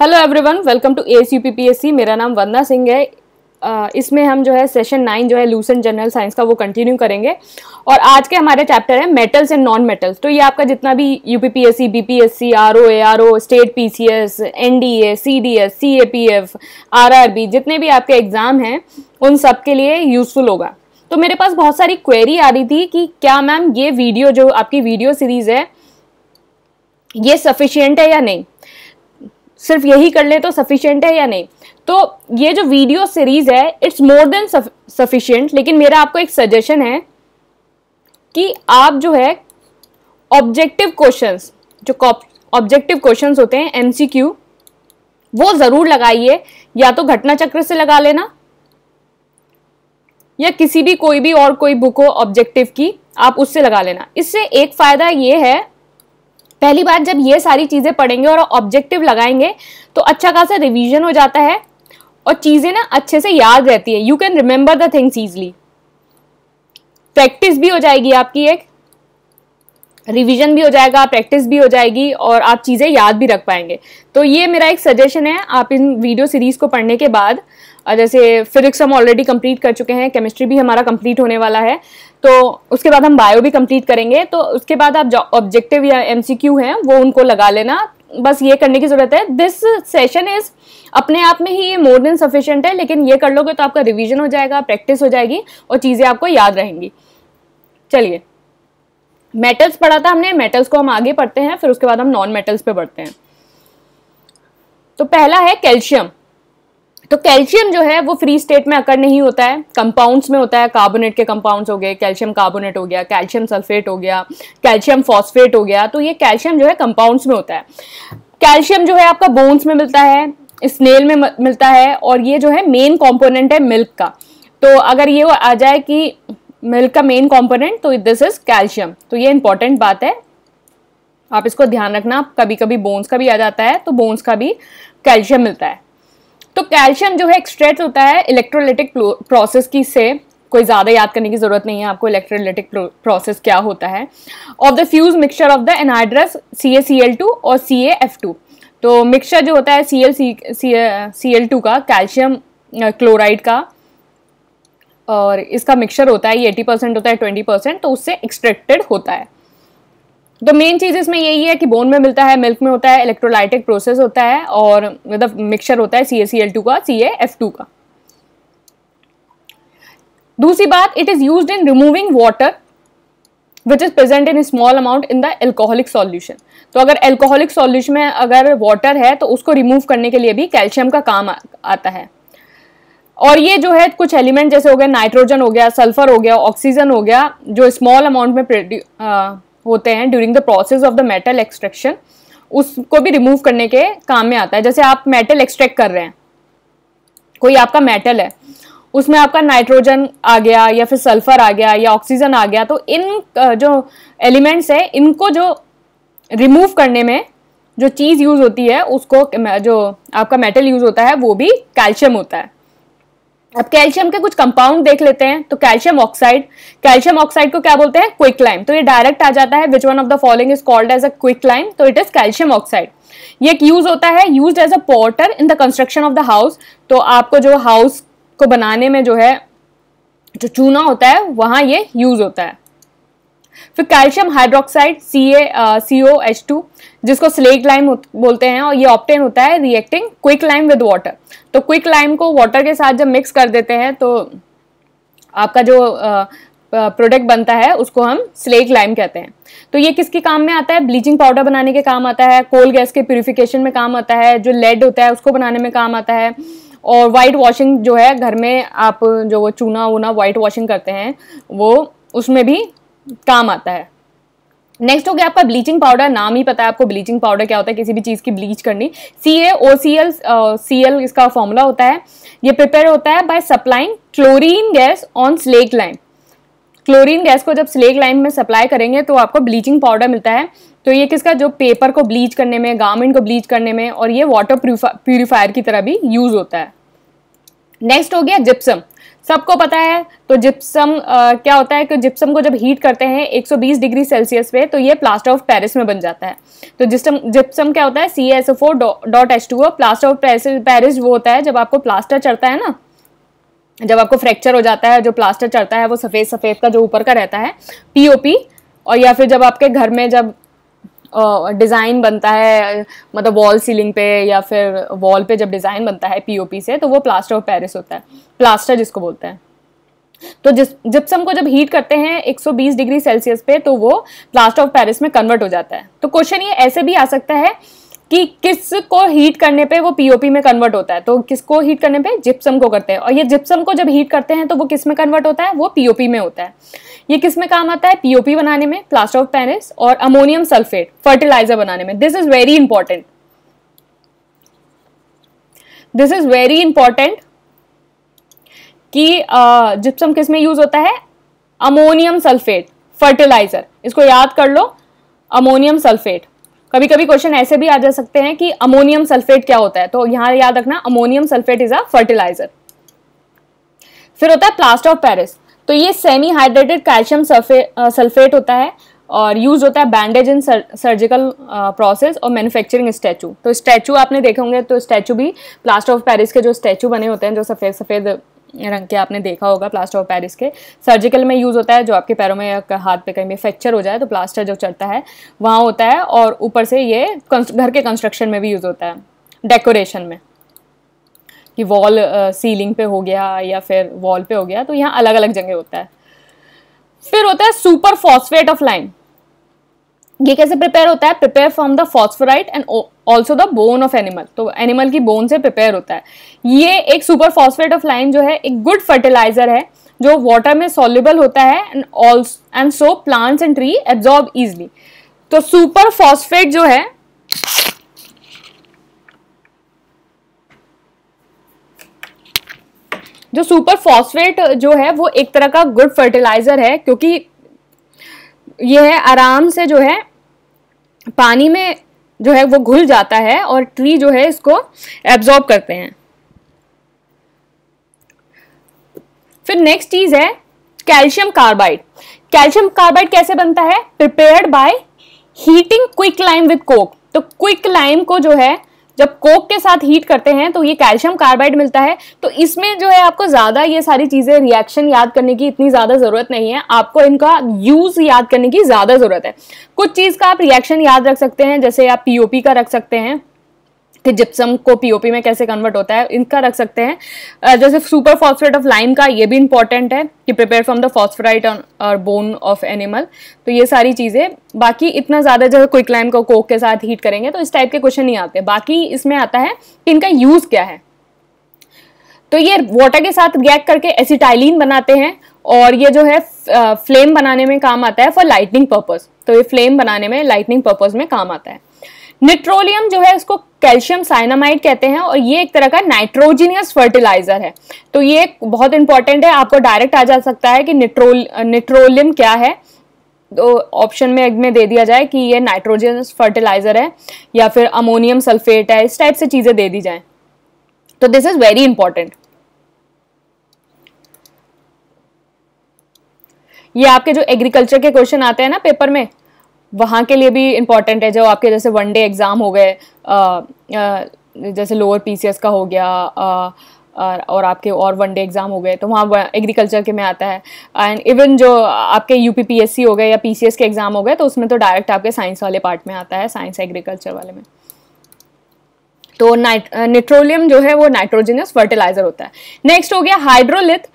Hello everyone welcome to S UPPSC मेरा नाम वंदना सिंह है इसमें हम जो है सेशन नाइन जो है एंड जनरल साइंस का वो कंटिन्यू करेंगे और आज के हमारे चैप्टर है मेटल्स एंड नॉन मेटल्स तो ये आपका जितना भी O A R O state P F R R B जितने भी आपके एग्जाम हैं उन सब के लिए यूजफुल होगा तो मेरे पास बहुत सारी क्वेरी आ रही थी कि क्या मैम ये वीडियो जो आपकी वीडियो सीरीज है ये सफिशियंट है या नहीं सिर्फ यही कर लें तो सफिशियंट है या नहीं तो ये जो वीडियो सीरीज है इट्स मोर देन सफिशियंट लेकिन मेरा आपको एक सजेशन है कि आप जो है ऑब्जेक्टिव क्वेश्चंस जो ऑब्जेक्टिव क्वेश्चंस होते हैं एमसीक्यू वो ज़रूर लगाइए या तो घटना चक्र से लगा लेना या किसी भी कोई भी और कोई बुक हो ऑब्जेक्टिव की आप उससे लगा लेना इससे एक फ़ायदा ये है पहली बार जब ये सारी चीज़ें पढ़ेंगे और ऑब्जेक्टिव लगाएंगे तो अच्छा खासा रिविजन हो जाता है और चीज़ें ना अच्छे से याद रहती है you can remember the things easily practice भी हो जाएगी आपकी एक रिवीजन भी हो जाएगा प्रैक्टिस भी हो जाएगी और आप चीज़ें याद भी रख पाएंगे तो ये मेरा एक सजेशन है आप इन वीडियो सीरीज़ को पढ़ने के बाद जैसे फिजिक्स हम ऑलरेडी कंप्लीट कर चुके हैं केमिस्ट्री भी हमारा कंप्लीट होने वाला है तो उसके बाद हम बायो भी कंप्लीट करेंगे तो उसके बाद आप जो ऑब्जेक्टिव या क्यू हैं वो उनको लगा लेना बस ये करने की ज़रूरत है दिस सेशन इज़ अपने आप में ही ये मोर देन सफिशेंट है लेकिन ये कर लोगे तो आपका रिविजन हो जाएगा प्रैक्टिस हो जाएगी और चीज़ें आपको याद रहेंगी चलिए मेटल्स पढ़ा था हमने मेटल्स को हम आगे पढ़ते हैं फिर उसके बाद हम नॉन मेटल्स पे पढ़ते हैं तो पहला है कैल्शियम तो कैल्शियम जो है वो फ्री स्टेट में अकड़ नहीं होता है कंपाउंड्स में होता है कार्बोनेट के कंपाउंड्स हो गए कैल्शियम कार्बोनेट हो गया कैल्शियम सल्फेट हो गया कैल्शियम फॉस्फेट हो गया तो ये कैल्शियम जो है कंपाउंड्स में होता है कैल्शियम जो है आपका बोन्स में मिलता है स्नेल में मिलता है और ये जो है मेन कॉम्पोनेंट है मिल्क का तो अगर ये आ जाए कि मिल्क का मेन कॉम्पोनेंट तो दिस इज कैल्शियम तो ये इंपॉर्टेंट बात है आप इसको ध्यान रखना कभी कभी बोन्स का भी आ जाता है तो बोन्स का भी कैल्शियम मिलता है तो कैल्शियम जो है एक्सट्रेट होता है इलेक्ट्रोलिटिक प्रोसेस की से कोई ज़्यादा याद करने की ज़रूरत नहीं है आपको इलेक्ट्रोलिटिक प्रोसेस क्या होता है of the fuse mixture of the anhydrous C A C L two और सी ए एफ टू तो मिक्सचर जो होता है C L C C L two का कैल्शियम क्लोराइड का और इसका मिक्सचर होता है ये एटी परसेंट होता है ट्वेंटी परसेंट तो उससे एक्सट्रैक्टेड होता है तो मेन चीज़ इसमें यही है कि बोन में मिलता है मिल्क में होता है इलेक्ट्रोलाइटिक प्रोसेस होता है और मतलब मिक्सचर होता है सी ए सी एल टू का सी ए एफ टू का दूसरी बात it is use in removing water which is present in small amount in the alcoholic solution तो अगर एल्कोहलिक सॉल्यूशन में अगर वाटर है तो उसको रिमूव करने के लिए भी कैल्शियम का काम आ, आता है और ये जो है कुछ एलिमेंट जैसे हो गया नाइट्रोजन हो गया सल्फर हो गया ऑक्सीजन हो गया जो स्मॉल अमाउंट में होते हैं during the process of the metal extraction उसको भी रिमूव करने के काम में आता है जैसे आप मेटल एक्सट्रैक्ट कर रहे हैं कोई आपका मेटल है उसमें आपका नाइट्रोजन आ गया या फिर सल्फर आ गया या ऑक्सीजन आ गया तो इन जो एलिमेंट्स हैं इनको जो रिमूव करने में जो चीज़ यूज़ होती है उसको जो आपका मेटल यूज़ होता है वो भी कैल्शियम होता है अब कैल्शियम के कुछ कंपाउंड देख लेते हैं तो कैल्शियम ऑक्साइड कैल्शियम ऑक्साइड को क्या बोलते हैं क्विक लाइम तो ये डायरेक्ट आ जाता है which one of the following is called as a quick lime तो इट इज कैल्शियम ऑक्साइड ये एक यूज होता है use as a porter in the construction of the house तो आपको जो हाउस को बनाने में जो है जो चूना होता है वहाँ ये यूज होता है फिर calcium hydroxide C A C O H two जिसको स्लेग लाइम बोलते हैं और ये ऑप्टेन होता है reacting quick lime with water तो क्विक लाइम को वाटर के साथ जब मिक्स कर देते हैं तो आपका जो प्रोडक्ट uh, uh, बनता है उसको हम स्लेग लाइम कहते हैं तो ये किसके काम में आता है ब्लीचिंग पाउडर बनाने के काम आता है कोल गैस के प्योरीफिकेशन में काम आता है जो लेड होता है उसको बनाने में काम आता है और वाइट वॉशिंग जो है घर में आप जो वो चूना वूना वाइट वॉशिंग करते हैं वो उसमें भी काम आता है नेक्स्ट हो गया आपका ब्लीचिंग पाउडर नाम ही पता है आपको ब्लीचिंग पाउडर क्या होता है किसी भी चीज़ की ब्लीच करनी C A O C L C L इसका फॉर्मूला होता है ये प्रिपेयर होता है by supplying chlorine gas on slaked lime chlorine gas को जब स्लेक लाइन में सप्लाई करेंगे तो आपको ब्लीचिंग पाउडर मिलता है तो ये किसका जो पेपर को ब्लीच करने में गार्मेंट को ब्लीच करने में और ये वाटर प्यूरिफायर की तरह भी यूज़ होता है नेक्स्ट हो गया जिप्सम सबको पता है तो जिप्सम आ, क्या होता है कि जिप्सम को जब हीट करते हैं 120 डिग्री सेल्सियस पे तो ये प्लास्टर ऑफ पेरिस में बन जाता है तो जिप्सम जिप्सम क्या होता है C S four dot H two O plaster of Paris वो होता है जब आपको प्लास्टर चढ़ता है ना जब आपको फ्रैक्चर हो जाता है जो प्लास्टर चढ़ता है वो सफ़ेद सफ़ेद का जो ऊपर का रहता है पीओपी और या फिर जब आपके घर में जब डिज़ाइन बनता है मतलब वॉल सीलिंग पे या फिर वॉल पे जब डिज़ाइन बनता है पीओपी से तो वो प्लास्टर ऑफ पेरिस होता है प्लास्टर जिसको बोलते हैं तो जिस जिप्सम को जब हीट करते हैं 120 डिग्री सेल्सियस पे तो वो प्लास्टर ऑफ पेरिस में कन्वर्ट हो जाता है तो क्वेश्चन ये ऐसे भी आ सकता है कि किस को हीट करने पे वो पीओपी में कन्वर्ट होता है तो किसको हीट करने पे जिप्सम को करते हैं और ये जिप्सम को जब हीट करते हैं तो वो किस में कन्वर्ट होता है वो पीओपी में होता है ये किस में काम आता है पीओपी बनाने में प्लास्टर ऑफ पेरिस और अमोनियम सल्फेट फर्टिलाइजर बनाने में this is very important this is very important कि जिप्सम किस में यूज होता है अमोनियम सल्फेट फर्टिलाइजर इसको याद कर लो अमोनियम सल्फेट कभी कभी क्वेश्चन ऐसे भी आ जा सकते हैं कि अमोनियम सल्फेट क्या होता है तो यहां याद रखना ammonium sulphate is a fertiliser फिर होता है प्लास्टर ऑफ पेरिस तो ये सेमी हाइड्रेटेड कैल्शियम सल्फेट होता है और यूज होता है बैंडेज इन सर्जिकल प्रोसेस और मैन्युफैक्चरिंग स्टैचू तो स्टैचू आपने देखे होंगे तो स्टैचू भी प्लास्टर ऑफ पैरिस के जो स्टैचू बने होते हैं जो सफ़ेद सफ़ेद रंग के आपने देखा होगा प्लास्टर ऑफ पैरिस के सर्जिकल में यूज़ होता है जो आपके पैरों में या हाथ पे कहीं भी फ्रैक्चर हो जाए तो प्लास्टर जो चढ़ता है वहाँ होता है और ऊपर से ये घर के कंस्ट्रक्शन में भी यूज़ होता है डेकोरेशन में कि वॉल सीलिंग uh, पे हो गया या फिर वॉल पे हो गया तो यहाँ अलग अलग जगह होता है फिर होता है सुपर फॉस्फेट ऑफ लाइम ये कैसे प्रिपेयर होता है prepare from the phosphorite and also the bone of animal तो एनिमल की बोन से प्रिपेयर होता है ये एक सुपर फॉस्फेट ऑफ लाइम जो है एक गुड फर्टिलाइजर है जो वाटर में सॉल्यूबल होता है and also and so plants and tree absorb easily तो सुपर फॉस्फेट जो है जो सुपर फॉस्फेट जो है वो एक तरह का गुड फर्टिलाइज़र है क्योंकि ये है आराम से जो है पानी में जो है वो घुल जाता है और ट्री जो है इसको एब्जॉर्ब करते हैं फिर नेक्स्ट चीज़ है कैल्शियम कार्बाइड कैल्शियम कार्बाइड कैसे बनता है prepared by heating quick lime with coke तो क्विक लाइम को जो है जब कोक के साथ हीट करते हैं तो ये कैल्शियम कार्बाइड मिलता है तो इसमें जो है आपको ज़्यादा ये सारी चीज़ें रिएक्शन याद करने की इतनी ज़्यादा ज़रूरत नहीं है आपको इनका यूज़ याद करने की ज़्यादा ज़रूरत है कुछ चीज़ का आप रिएक्शन याद रख सकते हैं जैसे आप पीओपी का रख सकते हैं कि जिप्सम को पीओपी में कैसे कन्वर्ट होता है इनका रख सकते हैं जैसे सुपर फॉस्फेट ऑफ लाइम का ये भी इंपॉर्टेंट है कि प्रिपेयर फ्रॉम द फॉस्फराइट और बोन ऑफ एनिमल तो ये सारी चीज़ें बाकी इतना ज़्यादा जैसे क्विक लाइम को कोक के साथ हीट करेंगे तो इस टाइप के क्वेश्चन नहीं आते बाकी इसमें आता है कि इनका यूज़ क्या है तो ये वाटर के साथ गैक करके एसिटाइलिन बनाते हैं और ये जो है फ्लेम बनाने में काम आता है फॉर लाइटनिंग पर्पज़ तो ये फ्लेम बनाने में लाइटनिंग पर्पज़ में काम आता है निट्रोलियम जो है उसको कैल्शियम साइनामाइड कहते हैं और ये एक तरह का नाइट्रोजीनियस फर्टिलाइजर है तो ये बहुत इंपॉर्टेंट है आपको डायरेक्ट आ जा सकता है कि निट्रोल निट्रोलियम क्या है तो ऑप्शन में में दे दिया जाए कि ये नाइट्रोजनस फर्टिलाइजर है या फिर अमोनियम सल्फेट है इस टाइप से चीज़ें दे दी जाए तो दिस इज़ वेरी इंपॉर्टेंट ये आपके जो एग्रीकल्चर के क्वेश्चन आते हैं ना पेपर में वहाँ के लिए भी इम्पॉर्टेंट है जो आपके जैसे वन डे एग्ज़ाम हो गए जैसे लोअर पी का हो गया और आपके और वन डे एग्ज़ाम हो गए तो वहाँ एग्रीकल्चर के में आता है एंड इवन जो आपके यू हो गए या पी के एग्ज़ाम हो गए तो उसमें तो डायरेक्ट आपके साइंस वाले पार्ट में आता है साइंस एग्रीकल्चर वाले में तो नाइट निट्रोलियम जो है वो नाइट्रोजनस फर्टिलाइजर होता है नेक्स्ट हो गया हाइड्रोलिथ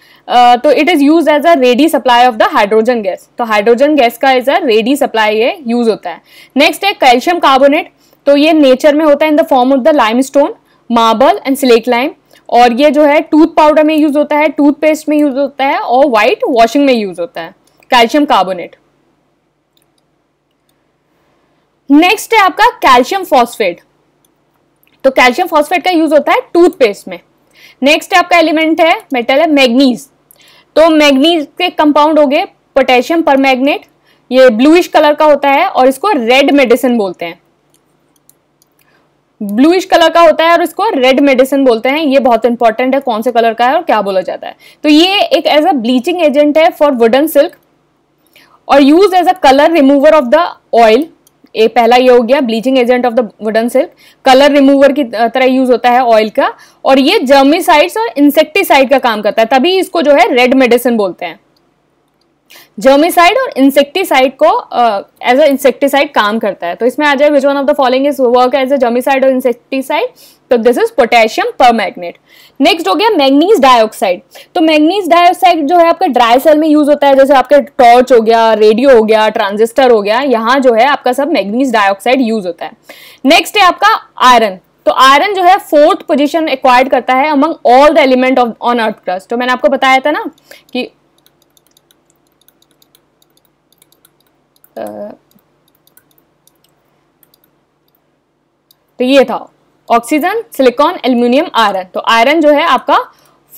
तो it is use as a ready supply of the hydrogen gas तो हाइड्रोजन गैस का एज अ रेडी सप्लाई ये यूज होता है नेक्स्ट है कैल्शियम कार्बोनेट तो ये नेचर में होता है in the form of the limestone marble and slaked lime और ये जो है टूथ पाउडर में यूज होता है टूथपेस्ट में यूज होता है और व्हाइट वॉशिंग में यूज होता है कैल्शियम कार्बोनेट नेक्स्ट है आपका कैल्शियम फॉस्फेट तो कैल्शियम फॉस्फेट का यूज होता है टूथपेस्ट में नेक्स्ट आपका एलिमेंट है मेटल है मैग्नीज तो मैग्नीज के कंपाउंड हो गए पोटेशियम पर मैग्नेट ये ब्लूइश कलर का होता है और इसको रेड मेडिसिन बोलते हैं ब्लूइश कलर का होता है और इसको रेड मेडिसिन बोलते हैं ये बहुत इंपॉर्टेंट है कौन से कलर का है और क्या बोला जाता है तो ये एक एज अ ब्लीचिंग एजेंट है फॉर वुडन सिल्क और use as a colour remover of the oil ये पहला ये हो गया bleaching agent of the wooden silk colour remover की तरह यूज होता है ऑयल का और ये जर्मिसाइड्स और इंसेक्टिसाइड का काम करता है तभी इसको जो है रेड मेडिसिन बोलते हैं जर्मिसाइड और इंसेक्टिसाइड को एज अ इंसेक्टिसाइड काम करता है तो इसमें आ जाए which one of the following is work as a germicide और इंसेक्टिसाइड तो this is potassium permanganate next हो गया मैग्नीज डाइऑक्साइड तो मैग्नीज डाइऑक्साइड जो है आपका ड्राई सेल में यूज होता है जैसे आपके टॉर्च हो गया रेडियो हो गया ट्रांजिस्टर हो गया यहाँ जो है आपका सब मैग्नीज डाइऑक्साइड यूज होता है नेक्स्ट है आपका आयरन तो आयरन जो है फोर्थ पोजीशन एक्वायर्ड करता है among all the element of on earth crust तो मैंने आपको बताया था ना कि तो ये था ऑक्सीजन सिलिकॉन एल्यूमिनियम आयरन तो आयरन जो है आपका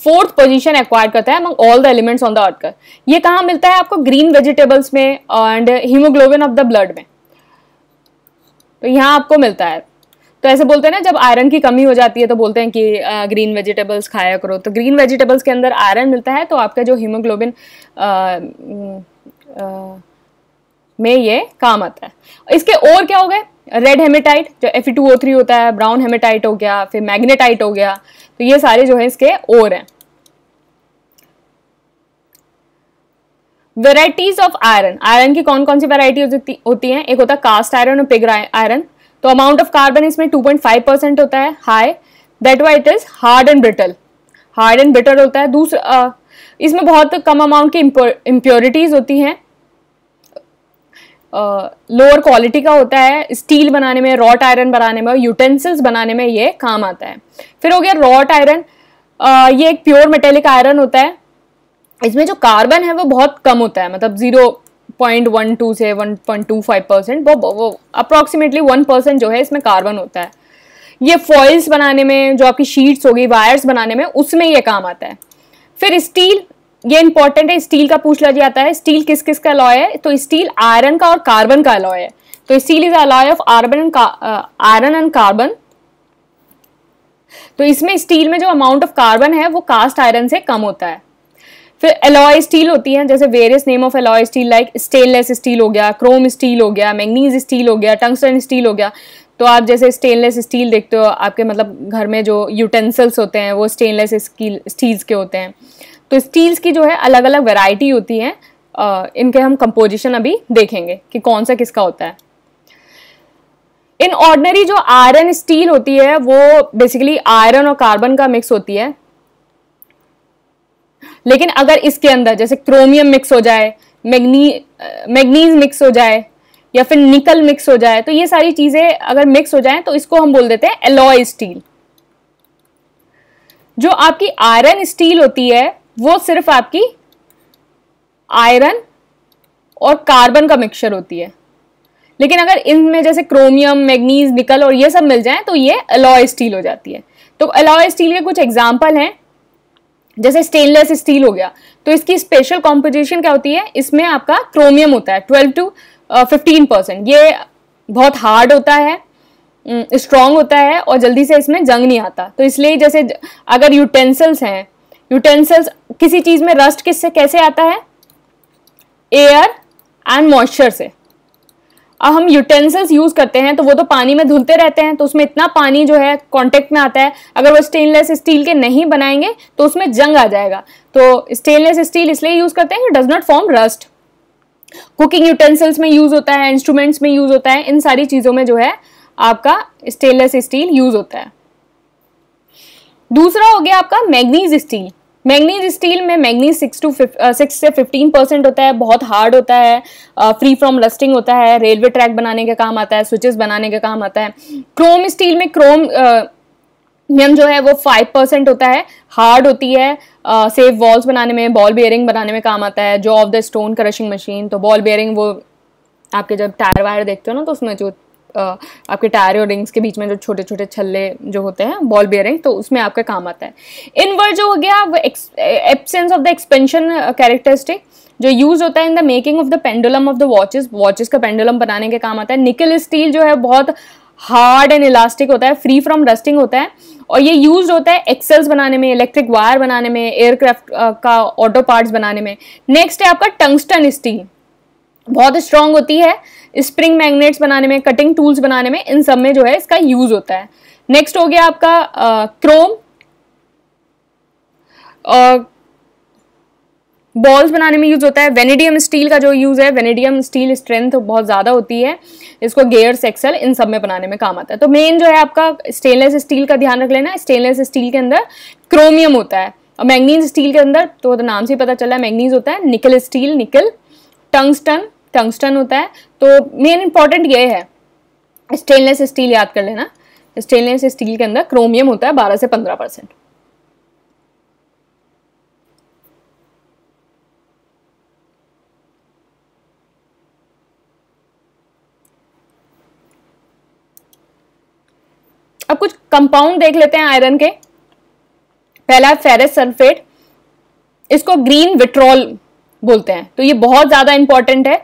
फोर्थ पोजीशन एक्वायर करता है among all the elements on the earth का ये कहाँ मिलता है आपको ग्रीन वेजिटेबल्स में and haemoglobin of the blood में तो यहाँ आपको मिलता है तो ऐसे बोलते हैं ना जब आयरन की कमी हो जाती है तो बोलते हैं कि ग्रीन वेजिटेबल्स खाया करो तो ग्रीन वेजिटेबल्स के अंदर आयरन मिलता है तो आपका जो हीमोग्लोबिन में ये काम आता है इसके और क्या हो गए रेड हेमेटाइट जो एफ होता है ब्राउन हेमेटाइट हो गया फिर मैग्नेटाइट हो गया तो ये सारे जो है इसके और हैं वेराइटीज ऑफ आयरन आयरन की कौन कौन सी वेराइटी होती, होती है एक होता है कास्ट आयरन और पिग आयरन तो अमाउंट ऑफ कार्बन इसमें 2.5 परसेंट होता है high that why it is hard and brittle hard and brittle होता है दूसरा इसमें बहुत कम अमाउंट की इम्प्योरिटीज होती हैं लोअर क्वालिटी का होता है स्टील बनाने में रॉट आयरन बनाने में यूटेंसिल्स बनाने में ये काम आता है फिर हो गया रॉट आयरन ये एक प्योर मेटेलिक आयरन होता है इसमें जो कार्बन है वो बहुत कम होता है मतलब जीरो पॉइंट वन टू से one point two five percent वो वो अप्रॉक्सीमेटली वन परसेंट जो है इसमें कार्बन होता है ये फॉइल्स बनाने में जो आपकी शीट्स होगी वायर्स बनाने में उसमें ये काम आता है फिर स्टील ये इंपॉर्टेंट है स्टील का पूछ लिया जाता है स्टील किस किस का अलॉय है तो स्टील आयरन का और कार्बन का अलॉय है तो steel is alloy of carbon iron and carbon तो इसमें स्टील में जो अमाउंट ऑफ कार्बन है वो कास्ट आयरन से कम होता है फिर एलॉय स्टील होती है जैसे various name of alloy steel like stainless steel हो गया क्रोम स्टील हो गया मैंगनीज स्टील हो गया टंगस्टन स्टील हो गया तो आप जैसे स्टेनलेस स्टील देखते हो आपके मतलब घर में जो यूटेंसिल्स होते हैं वो स्टेनलेस स्टील स्टील्स के होते हैं तो स्टील्स की जो है अलग अलग वेराइटी होती है इनके हम कंपोजिशन अभी देखेंगे कि कौन सा किसका होता है इन ऑर्डनरी जो आयरन स्टील होती है वो बेसिकली आयरन और कार्बन का मिक्स होती है लेकिन अगर इसके अंदर जैसे क्रोमियम मिक्स हो जाए मैग्नी मैग्नीज मिक्स हो जाए या फिर निकल मिक्स हो जाए तो ये सारी चीज़ें अगर मिक्स हो जाए तो इसको हम बोल देते हैं एलॉय स्टील जो आपकी आयरन स्टील होती है वो सिर्फ आपकी आयरन और कार्बन का मिक्सचर होती है लेकिन अगर इनमें जैसे क्रोमियम मैग्नीज निकल और ये सब मिल जाए तो ये अलॉय स्टील हो जाती है तो अलॉय स्टील के कुछ एग्जाम्पल हैं जैसे स्टेनलेस स्टील हो गया तो इसकी स्पेशल कॉम्पोजिशन क्या होती है इसमें आपका क्रोमियम होता है ट्वेल्व टू फिफ्टीन परसेंट ये बहुत हार्ड होता है स्ट्रांग mm, होता है और जल्दी से इसमें जंग नहीं आता तो इसलिए जैसे अगर यूटेंसिल्स हैं यूटेंसिल्स किसी चीज़ में रस्ट किससे कैसे आता है एयर एंड मॉइस्चर से अब हम यूटेंसिल्स यूज़ करते हैं तो वो तो पानी में धुलते रहते हैं तो उसमें इतना पानी जो है कॉन्टेक्ट में आता है अगर वो स्टेनलेस स्टील के नहीं बनाएंगे तो उसमें जंग आ जाएगा तो स्टेनलेस स्टील इसलिए यूज़ करते हैं does not form rust cooking utensils में यूज़ होता है इंस्ट्रूमेंट्स में यूज़ होता है इन सारी चीज़ों में जो है आपका स्टेनलेस स्टील यूज़ होता है दूसरा हो गया आपका मैग्नीज स्टील मैगनीज स्टील में मैगनीज सिक्स टू सिक्स से फिफ्टीन परसेंट होता है बहुत हार्ड होता है फ्री फ्रॉम लस्टिंग होता है रेलवे ट्रैक बनाने का काम आता है स्विचेस बनाने का काम आता है क्रोम स्टील में क्रोम uh, नियम जो है वो फाइव परसेंट होता है हार्ड होती है सेफ uh, वॉल्स बनाने में बॉल बेयरिंग बनाने में काम आता है जो of the stone crushing machine तो बॉल बेयरिंग वो आपके जब टायर वायर देखते हो ना तो उसमें जो आपके टायर और रिंग्स के बीच में जो छोटे छोटे छल्ले जो होते हैं बॉल बियरिंग तो उसमें आपका काम आता है इनवर्ड जो हो गया absence of the expansion characteristic जो यूज़ होता है in the making of the pendulum of the watches watches का पेंडुलम बनाने के काम आता है निकल स्टील जो है बहुत हार्ड एंड इलास्टिक होता है फ्री फ्रॉम रस्टिंग होता है और ये यूज होता है एक्सेल्स बनाने में इलेक्ट्रिक वायर बनाने में एयरक्राफ्ट का ऑटो पार्ट्स बनाने में नेक्स्ट है आपका टंगस्टन स्टील बहुत स्ट्रांग होती है स्प्रिंग मैग्नेट्स बनाने में कटिंग टूल्स बनाने में इन सब में जो है इसका यूज होता है नेक्स्ट हो गया आपका क्रोम बॉल्स बनाने में यूज होता है वेनेडियम स्टील का जो यूज है वेनेडियम स्टील स्ट्रेंथ बहुत ज्यादा होती है इसको गेयर्स सेक्सल इन सब में बनाने में काम आता है तो मेन जो है आपका स्टेनलेस स्टील का ध्यान रख लेना स्टेनलेस स्टील के अंदर क्रोमियम होता है और मैग्नीज स्टील के अंदर तो, तो नाम से पता चला है मैग्नीज होता है निकल स्टील निकल टंगस्टन टंगस्टन होता है तो मेन इंपॉर्टेंट ये है स्टेनलेस स्टील याद कर लेना स्टेनलेस स्टील के अंदर क्रोमियम होता है बारह से पंद्रह परसेंट अब कुछ कंपाउंड देख लेते हैं आयरन के पहला फेरस सल्फेट इसको ग्रीन विट्रोल बोलते हैं तो ये बहुत ज़्यादा इंपॉर्टेंट है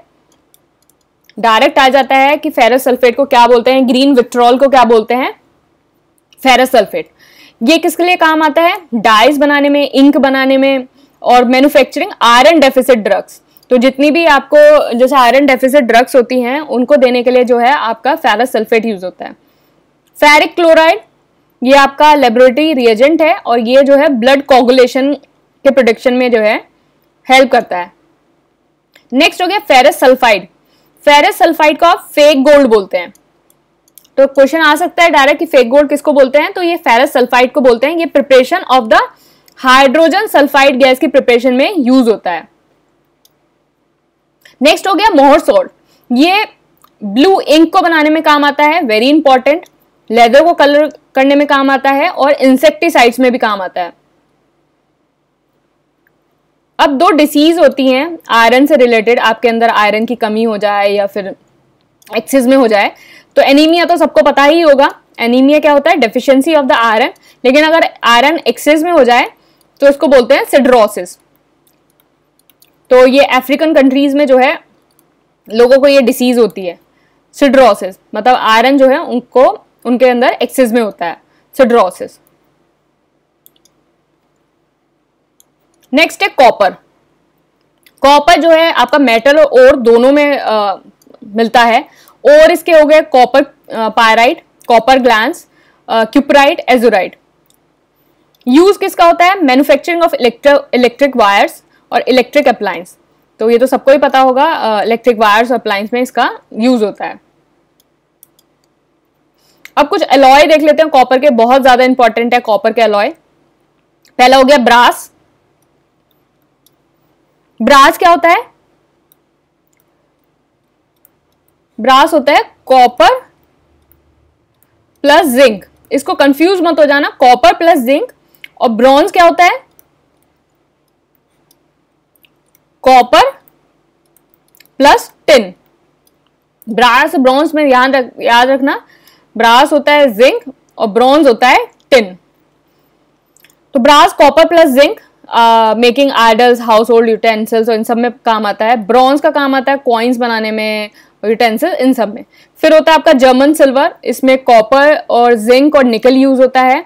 डायरेक्ट आ जाता है कि फेरस सल्फेट को क्या बोलते हैं ग्रीन विट्रॉल को क्या बोलते हैं फेरस सल्फेट ये किसके लिए काम आता है डाइज बनाने में इंक बनाने में और मैन्युफैक्चरिंग आयरन डेफिसिट ड्रग्स तो जितनी भी आपको जैसे आयरन डेफिसिट ड्रग्स होती हैं उनको देने के लिए जो है आपका फेरस सल्फेट यूज होता है फेरिक क्लोराइड ये आपका लेबोरेटरी रिएजेंट है और ये जो है ब्लड कोगुलेशन के प्रोडक्शन में जो है हेल्प करता है नेक्स्ट हो गया फेरस सल्फाइड फेरस सल्फाइड को आप फेक गोल्ड बोलते हैं तो क्वेश्चन आ सकता है डायरेक्ट कि फेक गोल्ड किसको बोलते हैं तो ये फेरस सल्फाइड को बोलते हैं ये preparation of the hydrogen sulphide gas की प्रिपरेशन में यूज होता है नेक्स्ट हो गया मोहर सोल्ट ये ब्लू इंक को बनाने में काम आता है वेरी इंपॉर्टेंट लेदर को कलर करने में काम आता है और इंसेक्टिसाइड्स में भी काम आता है अब दो डिसीज होती हैं आयरन से रिलेटेड आपके अंदर आयरन की कमी हो जाए या फिर एक्सेस में हो जाए तो एनीमिया तो सबको पता ही होगा एनीमिया क्या होता है डेफिशिएंसी ऑफ द आयरन लेकिन अगर आयरन एक्सेस में हो जाए तो इसको बोलते हैं सिड्रोसिस तो ये अफ्रीकन कंट्रीज में जो है लोगों को ये डिसीज होती है सिड्रोसिस मतलब आयरन जो है उनको उनके अंदर एक्सेस में होता है सिड्रोसिस नेक्स्ट है कॉपर कॉपर जो है आपका मेटल और ओर दोनों में आ, मिलता है और इसके हो गए copper pyrite copper glance cuprite azurite use किसका होता है मैन्युफैक्चरिंग ऑफ इलेक्ट्रिक वायर्स और इलेक्ट्रिक अप्लायंस तो ये तो सबको ही पता होगा इलेक्ट्रिक वायर्स और अप्लायंस में इसका यूज होता है अब कुछ एलॉय देख लेते हैं कॉपर के बहुत ज्यादा इंपॉर्टेंट है कॉपर के अलॉय पहला हो गया ब्रास ब्रास क्या होता है ब्रास होता है कॉपर प्लस जिंक इसको कंफ्यूज मत हो जाना कॉपर प्लस जिंक और ब्रॉन्ज क्या होता है copper plus tin brass bronze में ध्यान रख याद रखना ब्रास होता है जिंक और ब्रॉन्ज होता है टिन तो brass copper plus zinc making idols household utensils और इन सब में काम आता है ब्रॉन्ज का काम आता है कॉइन्स बनाने में यूटेंसिल इन सब में फिर होता है आपका जर्मन सिल्वर इसमें कॉपर और जिंक और निकल यूज होता है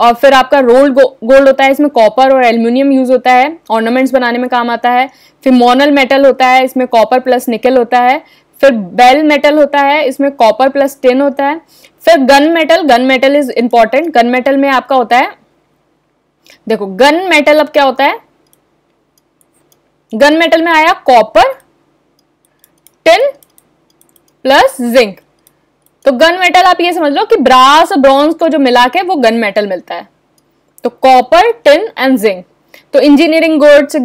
और फिर आपका रोल्ड गो, गोल्ड होता है इसमें कॉपर और एल्यूमिनियम यूज होता है ऑर्नामेंट्स बनाने में काम आता है फिर मोनल मेटल होता है इसमें कॉपर प्लस निकल होता है फिर बेल मेटल होता है इसमें कॉपर प्लस टिन होता है फिर gun metal gun metal is important gun metal में आपका होता है देखो गन मेटल अब क्या होता है गन मेटल में आया कॉपर टिन प्लस जिंक तो गन मेटल आप ये समझ लो कि ब्रास और ब्रॉन्ज को जो मिला के वो गन मेटल मिलता है तो कॉपर टिन एंड जिंक तो इंजीनियरिंग गुड्स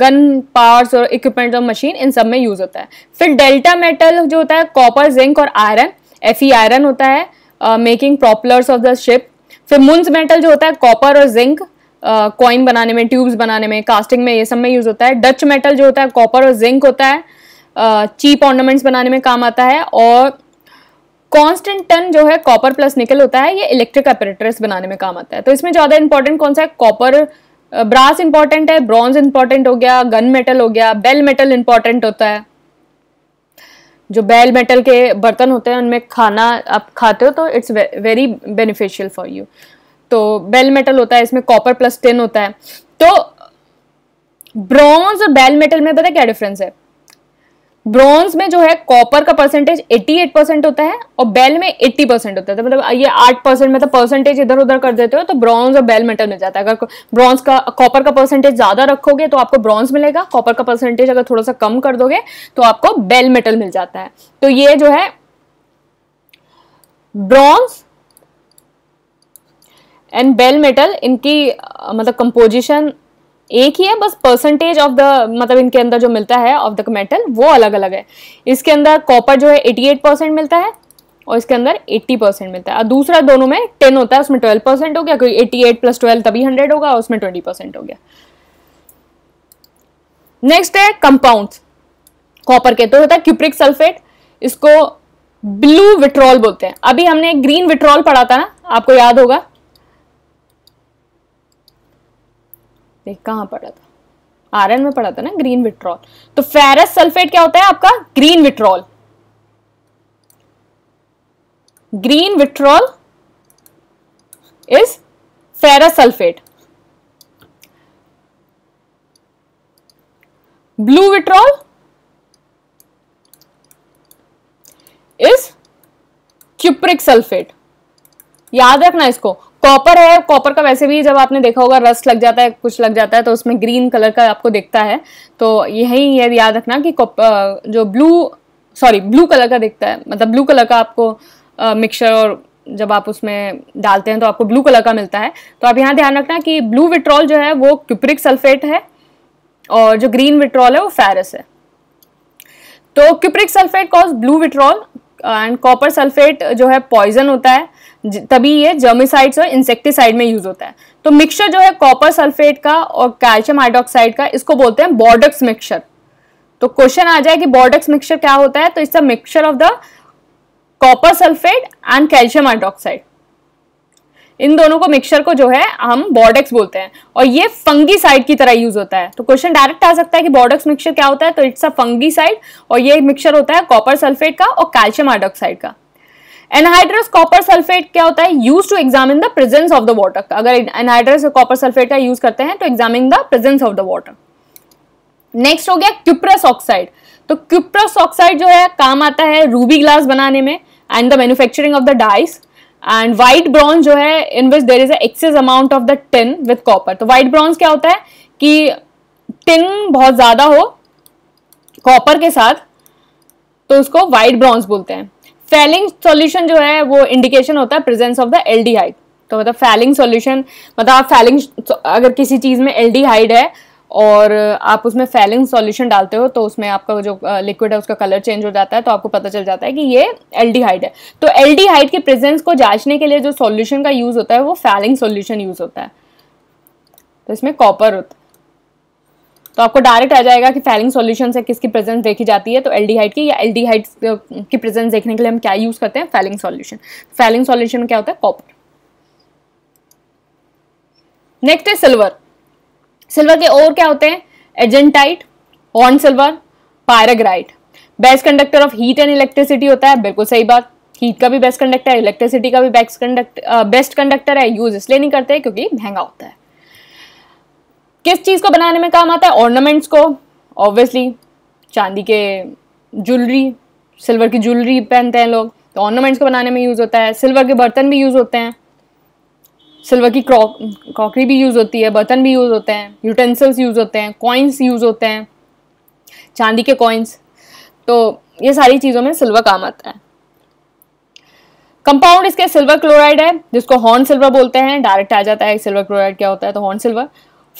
गन पावर्स और इक्विपमेंट और मशीन इन सब में यूज होता है फिर डेल्टा मेटल जो होता है कॉपर जिंक और आयरन एफ आयरन होता है making propellers of the ship फिर मुंज मेटल जो होता है कॉपर और जिंक कॉइन uh, बनाने में ट्यूब्स बनाने में कास्टिंग में ये सब में यूज़ होता है डच मेटल जो होता है कॉपर और जिंक होता है चीप uh, ऑर्नामेंट्स बनाने में काम आता है और कॉन्स्टेंट टन जो है कॉपर प्लस निकल होता है ये इलेक्ट्रिक अपरेटर्स बनाने में काम आता है तो इसमें ज़्यादा इंपॉर्टेंट कौन सा है कॉपर ब्रास इंपॉर्टेंट है ब्रॉन्ज इंपॉर्टेंट हो गया गन मेटल हो गया बेल मेटल इंपॉर्टेंट होता है जो बेल मेटल के बर्तन होते हैं उनमें खाना आप खाते हो तो it's very beneficial for you तो बेल मेटल होता है इसमें कॉपर प्लस टिन होता है तो ब्रॉन्ज और बेल मेटल में पता क्या डिफरेंस है ब्रॉन्ज में जो है कॉपर का परसेंटेज 88 परसेंट होता है और बेल में 80 परसेंट होता है तो मतलब ये 8 परसेंट मतलब परसेंटेज इधर उधर कर देते हो तो ब्रॉन्ज और बेल मेटल मिल जाता है अगर ब्रॉन्ज का कॉपर का परसेंटेज ज़्यादा रखोगे तो आपको ब्रॉन्ज मिलेगा कॉपर का परसेंटेज अगर थोड़ा सा कम कर दोगे तो आपको बेल मेटल मिल जाता है तो ये जो है ब्रॉन्ज एंड बेल मेटल इनकी मतलब कंपोजिशन एक ही है बस परसेंटेज ऑफ द मतलब इनके अंदर जो मिलता है ऑफ द मेटल वो अलग अलग है इसके अंदर कॉपर जो है 88 परसेंट मिलता है और इसके अंदर 80 परसेंट मिलता है और दूसरा दोनों में 10 होता है उसमें 12 परसेंट हो गया कोई 88 प्लस ट्वेल्व तभी 100 होगा और उसमें 20 परसेंट हो गया नेक्स्ट है कंपाउंड कॉपर के तो होता है क्यूप्रिक सल्फेट इसको ब्लू विट्रॉल बोलते हैं अभी हमने ग्रीन विट्रॉल पढ़ा था ना आपको याद होगा देख कहाँ पड़ा था आरएन में पड़ा था ना ग्रीन विट्रॉल तो फेरस सल्फेट क्या होता है आपका green vitriol green vitriol is ferrous sulphate blue vitriol is cupric sulphate याद रखना इसको कॉपर है कॉपर का वैसे भी जब आपने देखा होगा रस्ट लग जाता है कुछ लग जाता है तो उसमें ग्रीन कलर का आपको दिखता है तो यही ये याद रखना कि जो ब्लू सॉरी ब्लू कलर का दिखता है मतलब ब्लू कलर का आपको मिक्सचर और जब आप उसमें डालते हैं तो आपको ब्लू कलर का मिलता है तो आप यहाँ ध्यान रखना कि ब्लू विट्रॉल जो है वो क्यूप्रिक सल्फेट है और जो ग्रीन विट्रॉल है वो फेरस है तो cupric sulphate cause blue vitriol and copper sulphate जो है पॉइजन होता है तभी ये जर्मिसाइड्स और इंसेक्टिसाइड में यूज होता है तो मिक्सचर जो है कॉपर सल्फेट का और कैल्शियम हाइड्रोक्साइड का इसको बोलते हैं बॉर्डक्स मिक्सचर तो क्वेश्चन आ जाए कि बॉर्डक्स मिक्सचर क्या होता है तो it's a mixture of the copper sulphate and calcium hydroxide इन दोनों को मिक्सचर को जो है हम बॉर्डक्स बोलते हैं और ये फंगीसाइड की तरह यूज होता है तो क्वेश्चन डायरेक्ट आ सकता है कि बॉर्डक्स मिक्सचर क्या होता है तो इट्स अ फंगीसाइड और ये मिक्सचर होता है कॉपर सल्फेट का और कैल्शियम हाइड्रोक्साइड का एनहाइड्रस कॉपर सल्फेट क्या होता है use to examine the presence of the water अगर एनहाइड्रस कॉपर सल्फेट का यूज करते हैं तो examine the presence of the water next हो गया क्यूप्रस ऑक्साइड तो क्यूप्रस ऑक्साइड जो है काम आता है रूबी ग्लास बनाने में and the manufacturing of the dies and white bronze जो है in which there is excess amount of the tin with copper तो व्हाइट ब्रॉन्ज क्या होता है कि टिन बहुत ज्यादा हो कॉपर के साथ तो उसको व्हाइट ब्रॉन्ज बोलते हैं फेलिंग सॉल्यूशन जो है वो इंडिकेशन होता है प्रेजेंस ऑफ द एल्डिहाइड तो मतलब फैलिंग सॉल्यूशन मतलब आप फैलिंग अगर किसी चीज़ में एल्डिहाइड है और आप उसमें फैलिंग सॉल्यूशन डालते हो तो उसमें आपका जो लिक्विड है उसका कलर चेंज हो जाता है तो आपको पता चल जाता है कि ये एल्डिहाइड है तो एल्डिहाइड के प्रेजेंस को जांचने के लिए जो सॉल्यूशन का यूज़ होता है वो फैलिंग सॉल्यूशन यूज़ होता है तो इसमें कॉपर होता है तो आपको डायरेक्ट आ जाएगा कि फैलिंग सॉल्यूशन से किसकी प्रेजेंस देखी जाती है तो एल्डिहाइड की या एल्डिहाइड की प्रेजेंस देखने के लिए हम क्या यूज़ करते हैं फैलिंग सॉल्यूशन फैलिंग सॉल्यूशन में क्या होता है कॉपर नेक्स्ट है सिल्वर सिल्वर के और क्या होते हैं argentite horn silver pyrargyrite best conductor of heat and electricity होता है बिल्कुल सही बात हीट का भी बेस्ट कंडक्टर है इलेक्ट्रिसिटी का भी बेस्ट कंडक्ट बेस्ट कंडक्टर है यूज इसलिए नहीं करते क्योंकि महंगा होता है किस चीज़ को बनाने में काम आता है ऑर्नामेंट्स को ऑब्वियसली चांदी के ज्वेलरी सिल्वर की ज्वेलरी पहनते हैं लोग तो ऑर्नामेंट्स को बनाने में यूज़ होता है सिल्वर के बर्तन भी यूज़ होते हैं सिल्वर की क्रॉक क्रॉकरी भी यूज़ होती है बर्तन भी यूज़ होते हैं यूटेंसिल्स यूज़ होते हैं कॉइन्स यूज़ होते हैं चांदी के कॉइन्स तो ये सारी चीज़ों में सिल्वर काम आता है कंपाउंड इसके सिल्वर क्लोराइड है जिसको हॉर्न सिल्वर बोलते हैं डायरेक्ट आ जाता है सिल्वर क्लोराइड क्या होता है तो हॉर्न सिल्वर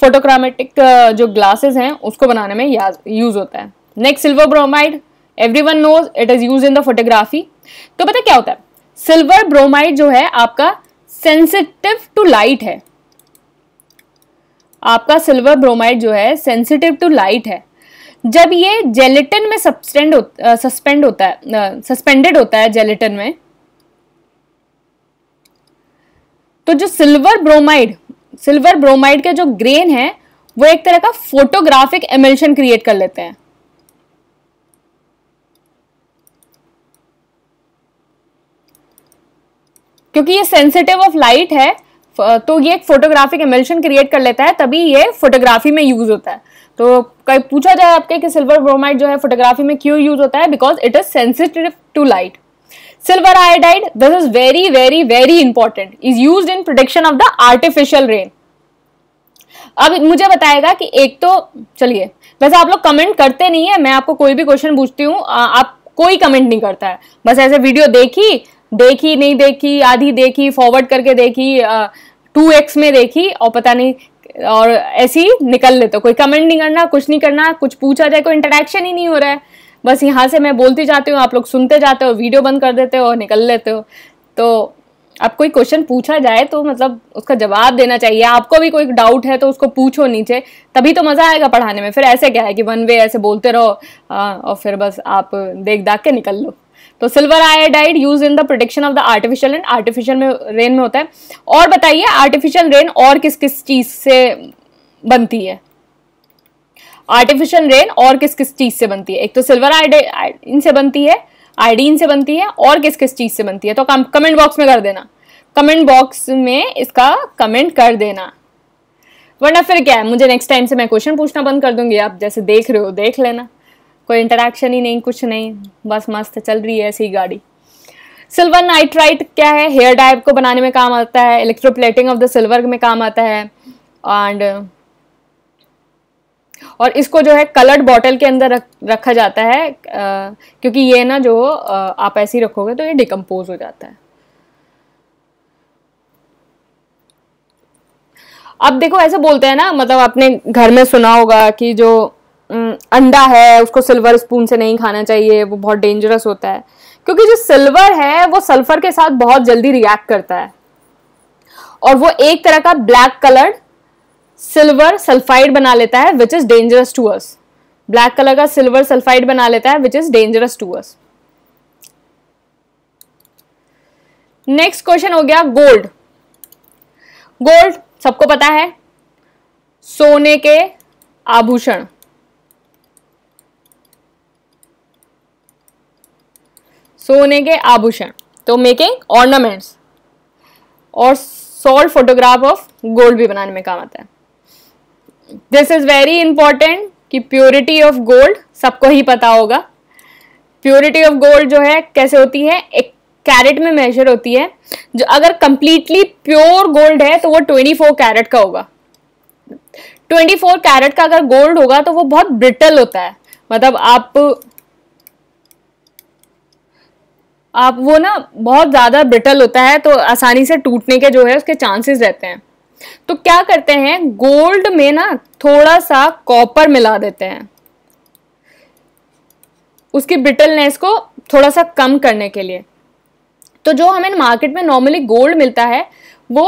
फोटोक्रामेटिक uh, जो ग्लासेस हैं उसको बनाने में यूज़ होता है next silver bromide everyone knows it is use in the photography तो पता क्या होता है सिल्वर ब्रोमाइड जो है आपका सेंसिटिव टू लाइट है आपका सिल्वर ब्रोमाइड जो है सेंसिटिव टू लाइट है जब ये जेलेटिन में सस्पेंड सस्पेंड uh, होता है सस्पेंडेड uh, होता है जेलेटिन में तो जो सिल्वर ब्रोमाइड सिल्वर ब्रोमाइड के जो ग्रेन है वो एक तरह का फोटोग्राफिक एमिल्शन क्रिएट कर लेते हैं क्योंकि ये सेंसिटिव ऑफ लाइट है तो ये एक फोटोग्राफिक एमिल्शन क्रिएट कर लेता है तभी ये फोटोग्राफी में यूज होता है तो कहीं पूछा जाए आपके कि सिल्वर ब्रोमाइड जो है फोटोग्राफी में क्यों यूज होता है because it is sensitive to light silver iodide this is very very very important is use in production of the artificial rain अब मुझे बताएगा कि एक तो चलिए वैसे आप लोग कमेंट करते नहीं है मैं आपको कोई भी क्वेश्चन पूछती हूँ आप कोई कमेंट नहीं करता है बस ऐसे वीडियो देखी देखी नहीं देखी आधी देखी फॉरवर्ड करके देखी टू एक्स में देखी और पता नहीं और ऐसी निकल लेते कोई कमेंट नहीं करना कुछ नहीं करना कुछ पूछा जाए कोई इंटरेक्शन ही नहीं हो रहा है बस यहाँ से मैं बोलती जाती हूँ आप लोग सुनते जाते हो वीडियो बंद कर देते हो निकल लेते हो तो आप कोई क्वेश्चन पूछा जाए तो मतलब उसका जवाब देना चाहिए आपको भी कोई डाउट है तो उसको पूछो नीचे तभी तो मज़ा आएगा पढ़ाने में फिर ऐसे क्या है कि वन वे ऐसे बोलते रहो आ, और फिर बस आप देख दाख के निकल लो तो silver iodide use in the protection of the artificial and artificial में रेन में होता है और बताइए आर्टिफिशियल रेन और किस किस चीज़ से बनती है आर्टिफिशियल रेन और किस किस चीज से बनती है एक तो सिल्वर आयोडीन से बनती है आयोडीन से बनती है और किस किस चीज से बनती है तो कमेंट बॉक्स में कर देना कमेंट बॉक्स में इसका कमेंट कर देना वरना फिर क्या है मुझे नेक्स्ट टाइम से मैं क्वेश्चन पूछना बंद कर दूंगी आप जैसे देख रहे हो देख लेना कोई इंटरेक्शन ही नहीं कुछ नहीं बस मस्त चल रही है ऐसी गाड़ी सिल्वर नाइट्राइट क्या है हेयर डाइप को बनाने में काम आता है इलेक्ट्रोप्लेटिंग ऑफ द सिल्वर में काम आता है एंड और इसको जो है कलर्ड बॉटल के अंदर रख रखा जाता है आ, क्योंकि ये ना जो आ, आप ऐसे ही रखोगे तो ये डिकम्पोज हो जाता है अब देखो ऐसे बोलते हैं ना मतलब आपने घर में सुना होगा कि जो अंडा है उसको सिल्वर स्पून से नहीं खाना चाहिए वो बहुत डेंजरस होता है क्योंकि जो सिल्वर है वो सल्फर के साथ बहुत जल्दी रिएक्ट करता है और वो एक तरह का ब्लैक कलर्ड सिल्वर सल्फाइड बना लेता है which is dangerous to us black colour का सिल्वर सल्फाइड बना लेता है which is dangerous to us next question हो गया गोल्ड गोल्ड सबको पता है सोने के आभूषण सोने के आभूषण तो मेकिंग ऑर्नामेंट्स और सॉल्ट फोटोग्राफ ऑफ गोल्ड भी बनाने में काम आता है दिस इज वेरी इंपॉर्टेंट कि प्योरिटी ऑफ गोल्ड सबको ही पता होगा प्योरिटी ऑफ गोल्ड जो है कैसे होती है एक कैरेट में मेजर होती है जो अगर कंप्लीटली प्योर गोल्ड है तो वो 24 कैरेट का होगा 24 कैरेट का अगर गोल्ड होगा तो वो बहुत ब्रिटल होता है मतलब आप आप वो ना बहुत ज़्यादा ब्रिटल होता है तो आसानी से टूटने के जो है उसके चांसेस रहते हैं तो क्या करते हैं गोल्ड में ना थोड़ा सा कॉपर मिला देते हैं उसकी ब्रिटलनेस को थोड़ा सा कम करने के लिए तो जो हमें मार्केट में नॉर्मली गोल्ड मिलता है वो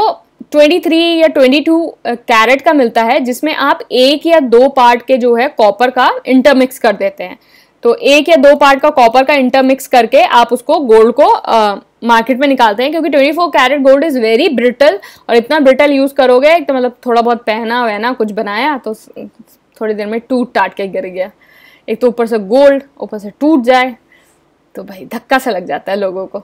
23 या 22 कैरेट का मिलता है जिसमें आप एक या दो पार्ट के जो है कॉपर का इंटरमिक्स कर देते हैं तो एक या दो पार्ट का कॉपर का इंटरमिक्स करके आप उसको गोल्ड को मार्केट में निकालते हैं क्योंकि 24 carat gold is very brittle और इतना ब्रिटल यूज़ करोगे तो मतलब थोड़ा बहुत पहना वहना कुछ बनाया तो थोड़ी देर में टूट टाट के गिर गया एक तो ऊपर से गोल्ड ऊपर से टूट जाए तो भाई धक्का सा लग जाता है लोगों को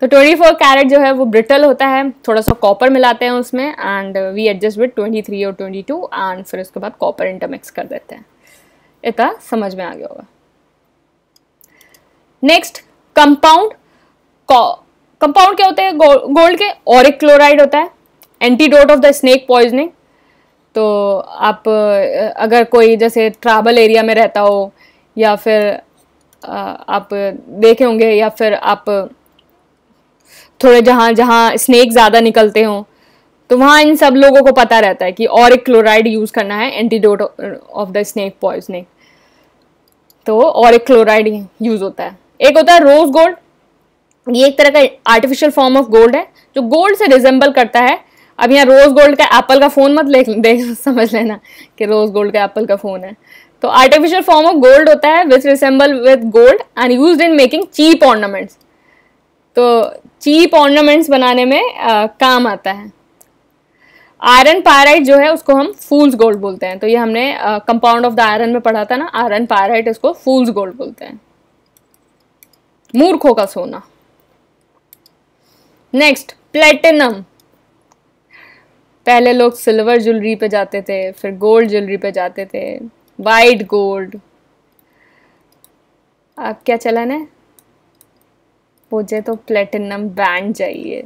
तो 24 कैरेट जो है वो ब्रिटल होता है थोड़ा सा कॉपर मिलाते हैं उसमें एंड वी एडजस्ट विद 23 और 22 एंड फिर उसके बाद कॉपर इंटरमिक्स कर देते हैं इतना समझ में आ गया होगा नेक्स्ट कंपाउंड कंपाउंड क्या होते हैं गो, गोल्ड के और एक क्लोराइड होता है antidote of the snake poisoning तो आप अगर कोई जैसे ट्रैवल एरिया में रहता हो या फिर आप देखे होंगे या फिर आप थोड़े जहाँ जहाँ स्नेक ज़्यादा निकलते हों तो वहाँ इन सब लोगों को पता रहता है कि और एक क्लोराइड यूज़ करना है antidote of the snake poisoning तो और एक क्लोराइड यूज़ होता है एक होता है रोज गोल्ड ये एक तरह का आर्टिफिशियल फॉर्म ऑफ गोल्ड है जो गोल्ड से रिजेंबल करता है अब यहाँ रोज गोल्ड का एप्पल का फ़ोन मत ले, समझ लेना कि रोज गोल्ड का एप्पल का फ़ोन है तो आर्टिफिशियल फॉर्म ऑफ गोल्ड होता है which resemble with gold and use in making cheap ornaments तो चीप ऑर्नामेंट्स बनाने में आ, काम आता है आयरन पायराइट जो है उसको हम फूल्स गोल्ड बोलते हैं तो ये हमने कंपाउंड ऑफ द आयरन में पढ़ा था ना आयरन पायराइट इसको फूल्स गोल्ड बोलते हैं मूर्खों का सोना नेक्स्ट प्लेटिनम पहले लोग सिल्वर ज्वेलरी पे जाते थे फिर गोल्ड ज्वेलरी पे जाते थे वाइट गोल्ड अब क्या चलन है मुझे तो प्लेटिनम बैंड चाहिए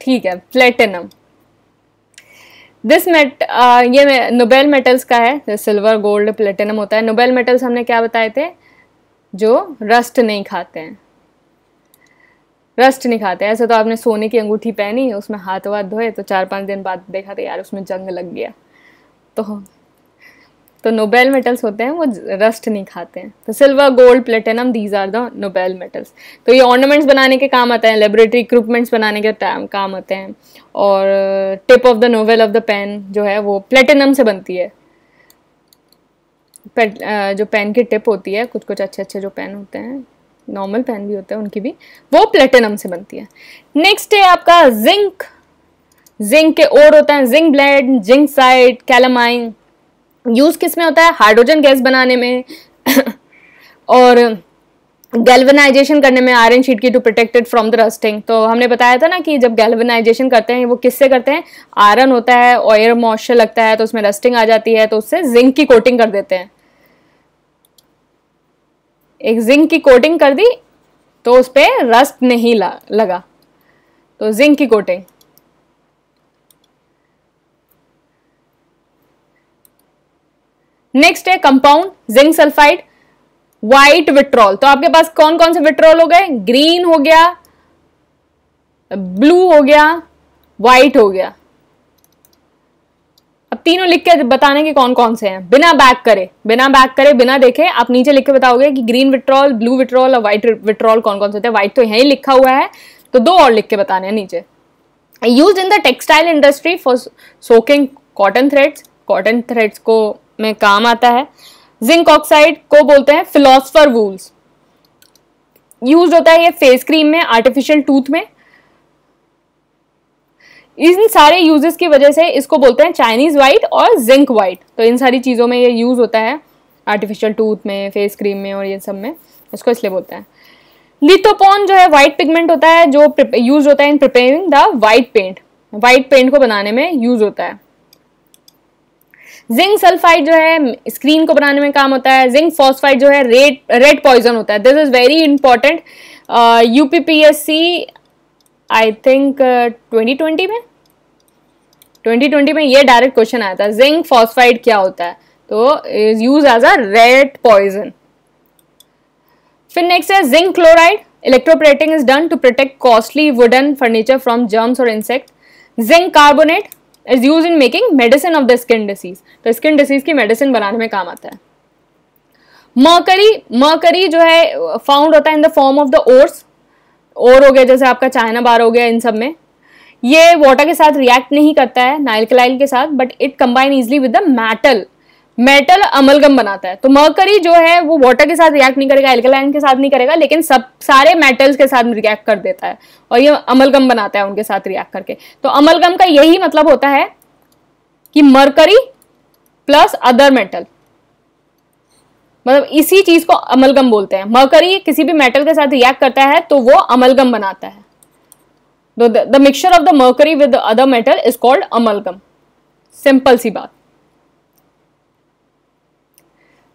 ठीक है प्लेटिनम दिस मेट uh, ये नोबेल मेटल्स का है सिल्वर गोल्ड प्लेटिनम होता है नोबेल मेटल्स हमने क्या बताए थे जो रस्ट नहीं खाते हैं रस्ट नहीं खाते ऐसे तो आपने सोने की अंगूठी पहनी उसमें हाथ वाथ धोए तो चार पाँच दिन बाद देखा तो यार उसमें जंग लग गया तो तो नोबेल मेटल्स होते हैं वो रस्ट नहीं खाते हैं तो silver gold platinum these are the noble metals तो ये ऑर्नामेंट्स बनाने के काम आते हैं लेबोरेटरी इक्विपमेंट्स बनाने के काम आते हैं और tip of the novel of the pen जो है वो प्लेटिनम से बनती है uh, जो पेन की टिप होती है कुछ कुछ अच्छे अच्छे जो पेन होते हैं नॉर्मल पेन भी होते हैं उनकी भी वो प्लेटिनम से बनती है नेक्स्ट है आपका जिंक जिंक के और होते हैं zinc blende zinc side calamine use किस में होता है हाइड्रोजन गैस बनाने में और गैल्वनाइजेशन करने में आयरन शीट की to protected from the rusting तो हमने बताया था ना कि जब गैल्वनाइजेशन करते हैं वो किससे करते हैं आयरन होता है ऑयर मॉइस्चर लगता है तो उसमें रस्टिंग आ जाती है तो उससे जिंक की कोटिंग कर देते हैं एक जिंक की कोटिंग कर दी तो उस पर रस्ट नहीं लगा तो जिंक की कोटिंग नेक्स्ट है compound zinc sulphide white vitriol तो आपके पास कौन कौन से विट्रॉल हो गए ग्रीन हो गया ब्लू हो गया व्हाइट हो गया अब तीनों लिख के बताने के कौन कौन से हैं बिना बैक करे बिना बैक करे बिना देखे आप नीचे लिख के बताओगे कि ग्रीन विट्रॉल ब्लू विट्रॉल और व्हाइट विट्रॉल कौन कौन से होते हैं व्हाइट तो यहीं लिखा हुआ है तो दो और लिख के बताने हैं नीचे use in the textile industry for soaking cotton threads cotton threads को में काम आता है जिंक ऑक्साइड को बोलते हैं फिलोसफर वूल्स यूज होता है ये फेस क्रीम में आर्टिफिशियल टूथ में इन सारे यूजेस की वजह से इसको बोलते हैं चाइनीज वाइट और जिंक वाइट तो इन सारी चीज़ों में ये यूज़ होता है आर्टिफिशियल टूथ में फेस क्रीम में और ये सब में इसको इसलिए बोलते हैं लिथोपोन जो है वाइट पिगमेंट होता है जो यूज होता है in preparing the white paint white paint को बनाने में यूज होता है जिंक सल्फाइड जो है स्क्रीन को बनाने में काम होता है जिंक फॉस्फाइड जो है रेड रेड पॉइजन होता है this is very important UPPSC I think twenty twenty में ट्वेंटी ट्वेंटी में ये डायरेक्ट क्वेश्चन आया था जिंक फॉस्फाइड क्या होता है तो is use as a red poison फिर नेक्स्ट है zinc chloride electroplating is done to protect costly wooden furniture from germs और insect zinc carbonate is use in making medicine of the skin disease तो skin disease की medicine बनाने में काम आता है मकरी मकरी जो है फाउंड होता है in the form of the ores और हो गया जैसे आपका चाइना बार हो गया इन सब में ये वाटर के साथ रिएक्ट नहीं करता है क्लाइल के साथ but it combine easily with the metal metal amalgam बनाता है तो मर्करी जो है वो वाटर के साथ रिएक्ट नहीं करेगा एल्कलाइन के साथ नहीं करेगा लेकिन सब सारे मेटल्स के साथ रिएक्ट कर देता है और ये अमलगम बनाता है उनके साथ रिएक्ट करके तो अमलगम का यही मतलब होता है कि मर्करी प्लस अदर मेटल मतलब इसी चीज को अमलगम बोलते हैं मर्करी किसी भी मेटल के साथ रिएक्ट करता है तो वो अमलगम बनाता है the, तो the, the mixture of the mercury with the other metal is called amalgam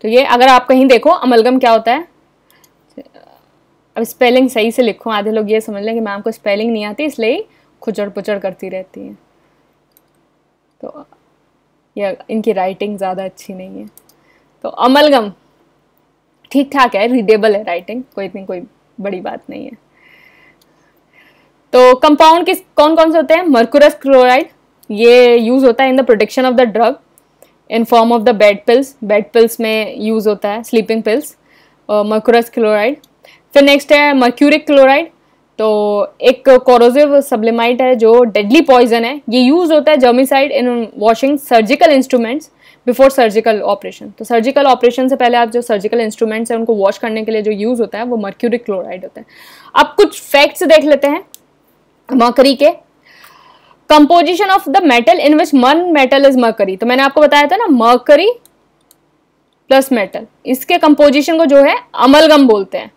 तो ये अगर आप कहीं देखो अमलगम क्या होता है अब स्पेलिंग सही से लिखो आधे लोग ये समझ लें कि मैम को स्पेलिंग नहीं आती इसलिए खुचड़ पुचड़ करती रहती है तो ये इनकी राइटिंग ज़्यादा अच्छी नहीं है तो अमलगम ठीक ठाक है रीडेबल है राइटिंग कोई इतनी कोई बड़ी बात नहीं है तो कंपाउंड किस कौन कौन से होते हैं मर्कुरस क्लोराइड ये यूज़ होता है in the protection of the drug in form of the bed pills bed pills में यूज़ होता है स्लीपिंग पिल्स मर्कुरस क्लोराइड फिर नेक्स्ट है मर्क्यूरिक क्लोराइड तो एक कोरोजिव सब्लिमाइट है जो डेडली पॉइजन है ये यूज़ होता है germicide in washing surgical instruments before surgical operation तो सर्जिकल ऑपरेशन से पहले आप जो सर्जिकल इंस्ट्रूमेंट्स हैं उनको वॉश करने के लिए जो यूज़ होता है वो मर्क्यूरिक क्लोराइड होता है अब कुछ फैक्ट्स देख लेते हैं मकरी के composition of the metal in which main metal is मकरी तो मैंने आपको बताया था ना मकरी प्लस मेटल इसके कंपोजिशन को जो है अमलगम बोलते हैं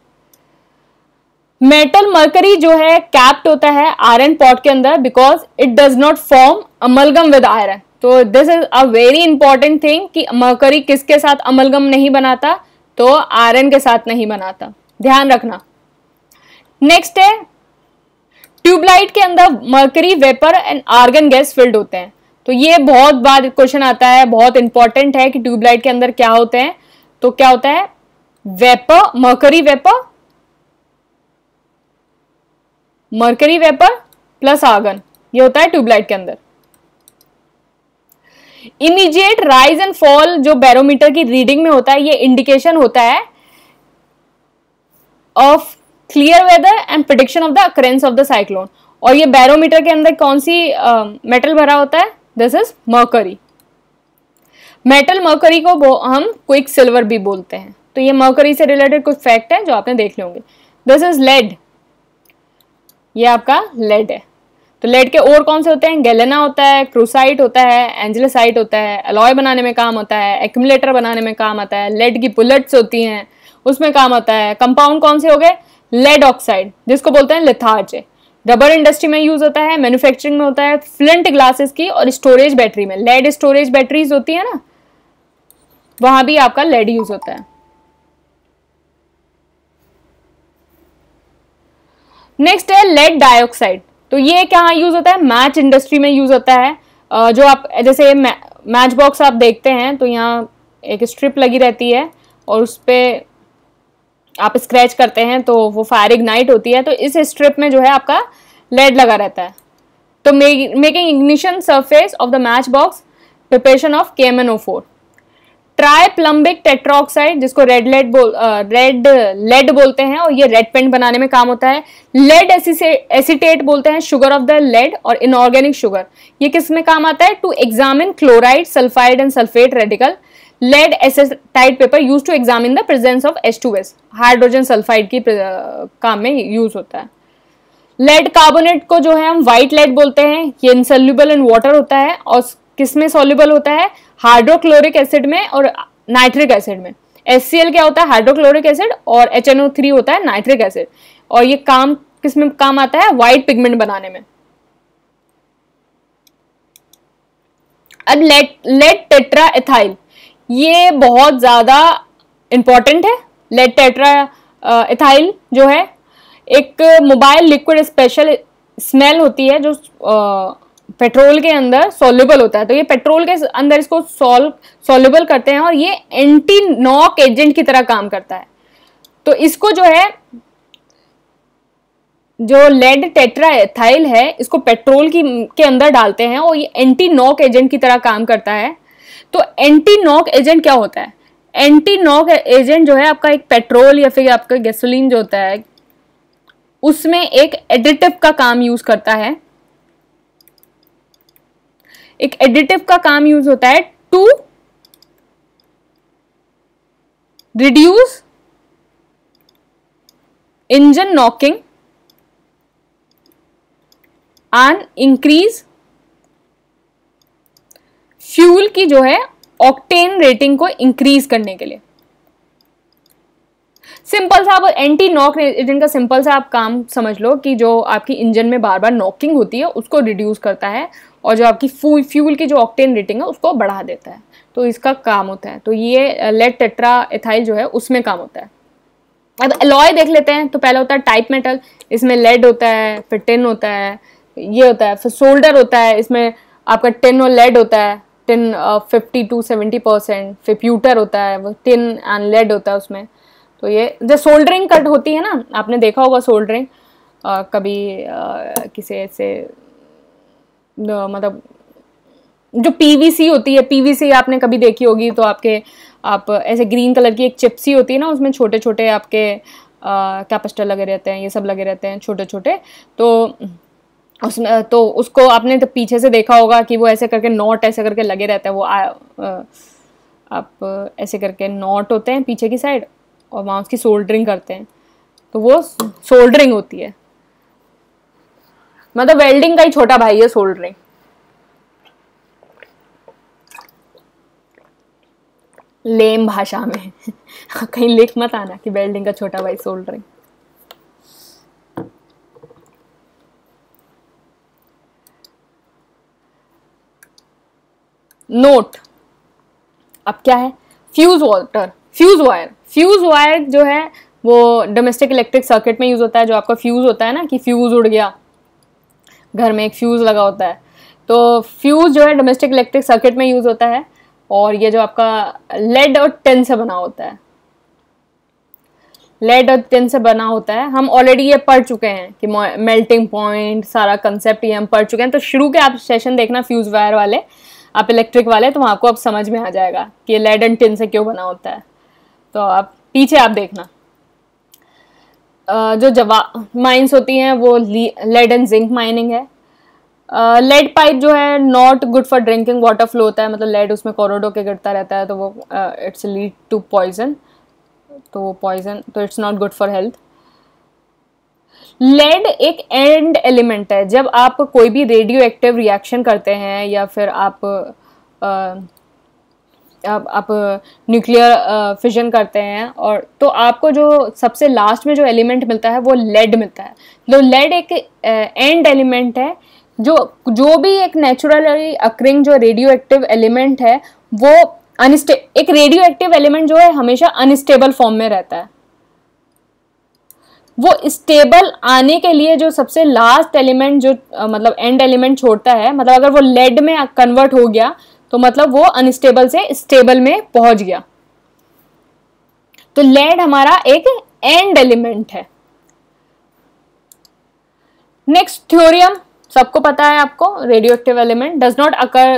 मेटल मर्करी जो है कैप्ट होता है आयरन पॉट के अंदर because it does not form amalgam with iron तो this is a very important thing कि मर्करी किसके साथ अमलगम नहीं बनाता तो आयरन के साथ नहीं बनाता ध्यान रखना नेक्स्ट है ट्यूबलाइट के अंदर mercury vapour and argon gas filled होते हैं तो ये बहुत बार क्वेश्चन आता है बहुत इंपॉर्टेंट है कि ट्यूबलाइट के अंदर क्या होते हैं तो क्या होता है vapour mercury vapour mercury vapour plus argon ये होता है ट्यूबलाइट के अंदर इमीडिएट राइज एंड फॉल जो बैरोमीटर की रीडिंग में होता है ये इंडिकेशन होता है of clear weather and prediction of the occurrence of the cyclone और ये बैरोमीटर के अंदर कौन सी मेटल uh, भरा होता है दिस इज मकरी मेटल मकरी को हम क्विक सिल्वर भी बोलते हैं तो ये मकरी से रिलेटेड कुछ फैक्ट है जो आपने देख होंगे दिस इज लेड ये आपका लेड है तो लेड के और कौन से होते हैं गैलेना होता है क्रूसाइट होता है एंजलसाइट होता है अलॉय बनाने में काम होता है एक्यूमुलेटर बनाने में काम आता है लेड की बुलेट्स होती हैं उसमें काम आता है कंपाउंड कौन से हो गए लेड ऑक्साइड जिसको बोलते हैं लिथार्ज रबर इंडस्ट्री में यूज होता है मैन्युफैक्चरिंग में होता है फ्लिंट ग्लासेस की और स्टोरेज बैटरी में लेड स्टोरेज बैटरीज होती है ना वहां भी आपका लेड यूज होता है नेक्स्ट है लेड डाइऑक्साइड तो ये क्या यूज होता है मैच इंडस्ट्री में यूज होता है जो आप जैसे मैच बॉक्स आप देखते हैं तो यहाँ एक स्ट्रिप लगी रहती है और उस पर आप स्क्रैच करते हैं तो वो फायर इग्नाइट होती है तो इस स्ट्रिप में जो है आपका लेड लगा रहता है तो making ignition surface of the match box preparation of K M N O four triplumbic tetroxide जिसको रेड लेड बोल रेड लेड बोलते हैं और ये रेड पेंट बनाने में काम होता है लेड एसिटेट बोलते हैं शुगर ऑफ द लेड और इनऑर्गेनिक शुगर ये किस में काम आता है to examine chloride sulphide and sulphate radical lead acetate paper use to examine the presence of S two S hydrogen sulphide की uh, काम में यूज होता है लेड कार्बोनेट को जो है हम व्हाइट लेड बोलते हैं ये इनसल्यूबल इन वाटर होता है और किस में सोल्यूबल होता है हाइड्रोक्लोरिक एसिड में और नाइट्रिक एसिड में एस क्या होता है हाइड्रोक्लोरिक एसिड और एच होता है नाइट्रिक एसिड और ये काम किस में काम आता है व्हाइट पिगमेंट बनाने में अब लेड लेड टेट्रा एथाइल ये बहुत ज़्यादा इम्पॉर्टेंट है लेड टेट्रा इथाइल जो है एक मोबाइल लिक्विड स्पेशल स्मेल होती है जो पेट्रोल uh, के अंदर सोल्यूबल होता है तो ये पेट्रोल के अंदर इसको सॉल्व सोल्यूबल करते हैं और ये एंटी नॉक एजेंट की तरह काम करता है तो इसको जो है जो लेड टेट्रा एथाइल है इसको पेट्रोल की के अंदर डालते हैं और ये एंटी नॉक एजेंट की तरह काम करता है तो एंटी नॉक एजेंट क्या होता है एंटी नॉक एजेंट जो है आपका एक पेट्रोल या फिर आपका गैसोलीन जो होता है उसमें एक एडिटिव का काम यूज करता है एक एडिटिव का काम यूज होता है to reduce engine knocking and increase fuel की जो है ऑक्टेन रेटिंग को इंक्रीज करने के लिए सिंपल सा आप एंटी नॉक एजेंट का सिंपल सा आप काम समझ लो कि जो आपकी इंजन में बार बार नॉकिंग होती है उसको रिड्यूस करता है और जो आपकी फ्यूल फ्यूल की जो ऑक्टेन रेटिंग है उसको बढ़ा देता है तो इसका काम होता है तो ये लेड टेट्रा एथाइल जो है उसमें काम होता है अब एलॉय देख लेते हैं तो पहला होता है टाइप मेटल इसमें लेड होता है फिर टेन होता है ये होता है फिर सोल्डर होता है इसमें आपका टेन और लेड होता है tin fifty to seventy percent फिर प्यूटर होता है वो टिन एंड लेड होता है उसमें तो ये जब सोल्डरिंग कट होती है ना आपने देखा होगा सोल्डरिंग कभी uh, किसी ऐसे मतलब जो पीवीसी होती है पीवीसी आपने कभी देखी होगी तो आपके आप ऐसे ग्रीन कलर की एक चिप्सी होती है ना उसमें छोटे छोटे आपके कैपेस्टर लगे रहते हैं ये सब लगे रहते हैं छोटे छोटे तो उसमें तो उसको आपने तो पीछे से देखा होगा कि वो ऐसे करके नॉट ऐसे करके लगे रहते हैं वो आ, आप ऐसे करके नॉट होते हैं पीछे की साइड और वहाँ उसकी सोल्डरिंग करते हैं तो वो सोल्डरिंग होती है मतलब वेल्डिंग का ही छोटा भाई है सोल्डरिंग लेम भाषा में कहीं लिख मत आना कि वेल्डिंग का छोटा भाई सोल्डरिंग नोट अब क्या है fuse water fuse wire fuse wire जो है वो डोमेस्टिक इलेक्ट्रिक सर्किट में यूज़ होता है जो आपका फ्यूज़ होता है ना कि फ्यूज़ उड़ गया घर में एक फ्यूज़ लगा होता है तो फ्यूज़ जो है डोमेस्टिक इलेक्ट्रिक सर्किट में यूज़ होता है और ये जो आपका लेड और टेन से बना होता है लेड और टेन से बना होता है हम ऑलरेडी ये पढ़ चुके हैं कि मेल्टिंग पॉइंट सारा कंसेप्ट ये हम पढ़ चुके हैं तो शुरू के आप सेशन देखना फ्यूज़ वायर वाले आप इलेक्ट्रिक वाले तो आपको अब समझ में आ जाएगा कि ये लेड एंड टिन से क्यों बना होता है तो आप पीछे आप देखना जो जवा माइंस होती हैं वो लेड एंड जिंक माइनिंग है लेड पाइप जो है not good for drinking water flow होता है मतलब लेड उसमें कॉरोडो के गिरता रहता है तो वो इट्स लीड टू पॉइजन तो वो पॉइजन तो it's not good for health lead एक एंड एलिमेंट है जब आप कोई भी रेडियो एक्टिव रिएक्शन करते हैं या फिर आप आ, आप, आप न्यूक्लियर फिजन करते हैं और तो आपको जो सबसे लास्ट में जो एलिमेंट मिलता है वो लेड मिलता है तो लेड एक एंड एलिमेंट है जो जो भी एक नेचुरली अक्रिंग जो रेडियो एक्टिव एलिमेंट है वो अनस्टे एक रेडियो एक्टिव एलिमेंट जो है हमेशा अनस्टेबल फॉर्म में रहता है वो स्टेबल आने के लिए जो सबसे लास्ट एलिमेंट जो मतलब एंड एलिमेंट छोड़ता है मतलब अगर वो लेड में कन्वर्ट हो गया तो मतलब वो अनस्टेबल से स्टेबल में पहुंच गया तो लेड हमारा एक एंड एलिमेंट है नेक्स्ट थ्योरियम सबको पता है आपको radio active element does not occur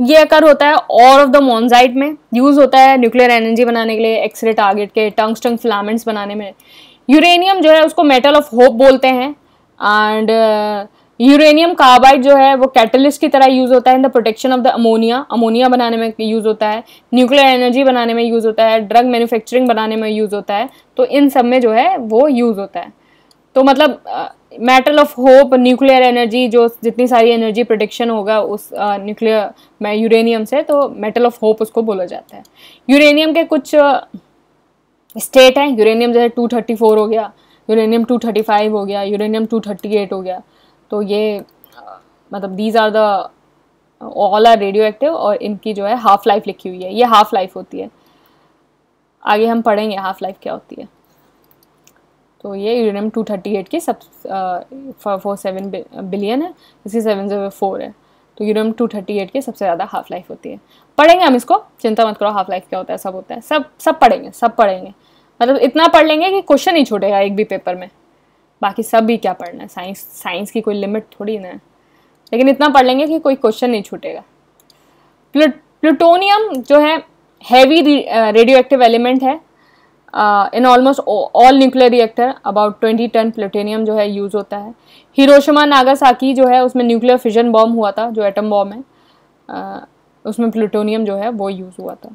ये अकर होता है और ऑफ द मोनजाइट में यूज़ होता है न्यूक्लियर एनर्जी बनाने के लिए एक्सरे टारगेट के टंग फिलामेंट्स बनाने में यूरेनियम जो है उसको मेटल ऑफ होप बोलते हैं एंड यूरेनियम कार्बाइड जो है वो कैटलिस्ट की तरह यूज़ होता है in the protection of the ammonia ammonia बनाने में यूज़ होता है न्यूक्लियर एनर्जी बनाने में यूज़ होता है ड्रग मैन्युफैक्चरिंग बनाने में यूज़ होता है तो इन सब में जो है वो यूज़ होता है तो मतलब metal of hope nuclear energy जो जितनी सारी एनर्जी प्रोडिक्शन होगा उस न्यूक्लियर में यूरेनियम से तो मेटल ऑफ होप उसको बोला जाता है यूरेनियम के कुछ स्टेट हैं यूरेनियम जैसे टू थर्टी फोर हो गया यूरेनियम टू थर्टी फाइव हो गया यूरेनियम टू थर्टी एट हो गया तो ये मतलब these are the all are radio active और इनकी जो है हाफ़ लाइफ लिखी हुई है ये हाफ़ लाइफ होती है आगे हम पढ़ेंगे हाफ़ लाइफ क्या होती है तो ये यूरेनियम एट की सब फोर सेवन बिलियन है इसके सेवन जो फोर है तो यूरेनियम एट की सबसे ज़्यादा हाफ लाइफ होती है पढ़ेंगे हम इसको चिंता मत करो हाफ लाइफ क्या होता है सब होता है सब सब पढ़ेंगे सब पढ़ेंगे मतलब इतना पढ़ लेंगे कि क्वेश्चन ही छूटेगा एक भी पेपर में बाकी सब भी क्या पढ़ना है साइंस साइंस की कोई लिमिट थोड़ी ना है लेकिन इतना पढ़ लेंगे कि कोई क्वेश्चन नहीं छूटेगा प्लूटोनियम जो है हैवी रेडियो एक्टिव एलिमेंट है in almost all nuclear reactor about twenty ton plutonium जो है यूज़ होता है हिरोशिमा नागासाकी जो है उसमें न्यूक्लियर फिजन बॉम्ब हुआ था जो एटम बॉम्ब है uh, उसमें प्लूटोनियम जो है वो यूज़ हुआ था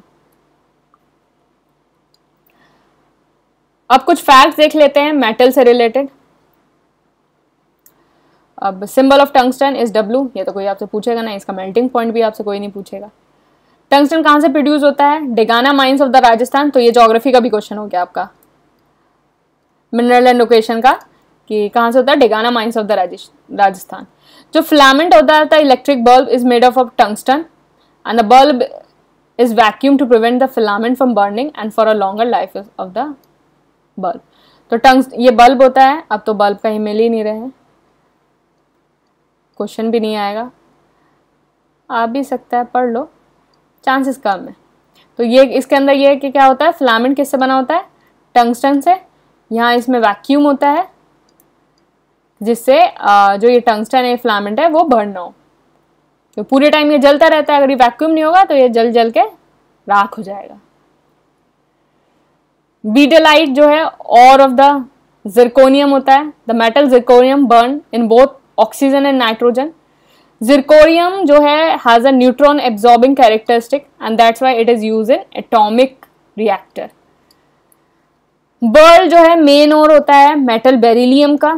अब कुछ फैक्ट्स देख लेते हैं मेटल से रिलेटेड अब symbol of tungsten is W ये तो कोई आपसे पूछेगा ना इसका मेल्टिंग पॉइंट भी आपसे कोई नहीं पूछेगा टंगस्टन कहाँ से प्रोड्यूस होता है Degana mines of the Rajasthan तो ये जोग्राफी का भी क्वेश्चन हो गया आपका मिनरल एंड लोकेशन का कि कहाँ से होता है Degana mines of the Rajasthan जो फ्लैमेंट होता है electric bulb is made of of tungsten and the bulb is vacuum to prevent the filament from burning and for a longer life of the bulb तो टंग ये बल्ब होता है अब तो बल्ब कहीं मिल ही नहीं रहे क्वेश्चन भी नहीं आएगा आ भी सकता है पढ़ लो चांसेस कम है तो ये इसके अंदर ये है कि क्या होता है फिलामेंट किससे बना होता है टंगस्टन से यहाँ इसमें वैक्यूम होता है जिससे जो ये टंगस्टन है फिलामेंट है वो बर्न ना हो तो पूरे टाइम ये जलता रहता है अगर ये वैक्यूम नहीं होगा तो ये जल जल के राख हो जाएगा बीटेलाइट जो है और ऑफ द जिरकोनियम होता है the metal zirconium burn in both oxygen and nitrogen zirconium जो है has a neutron absorbing characteristic and that's why it is use in atomic reactor beryl जो है मेन और होता है मेटल बेरिलियम का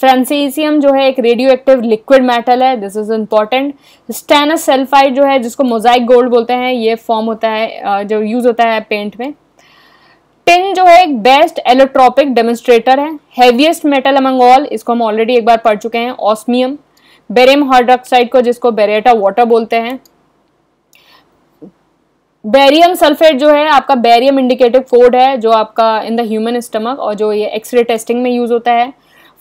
फ्रांसीसियम जो है एक रेडियो एक्टिव लिक्विड मेटल है this is important stannous sulphide जो है जिसको मोजाइक गोल्ड बोलते हैं ये फॉर्म होता है जो यूज होता है पेंट में टिन जो है एक बेस्ट एलोट्रॉपिक डेमोन्स्ट्रेटर है हैवीएस्ट मेटल अमंग ऑल इसको हम ऑलरेडी एक बार पढ़ चुके हैं ऑस्मियम बेरियम हाइड्रोक्साइड को जिसको बेरेटा वाटर बोलते हैं बेरियम सल्फेट जो है आपका बेरियम इंडिकेटिव फूड है जो आपका इन द ह्यूमन स्टमक और जो ये एक्सरे टेस्टिंग में यूज होता है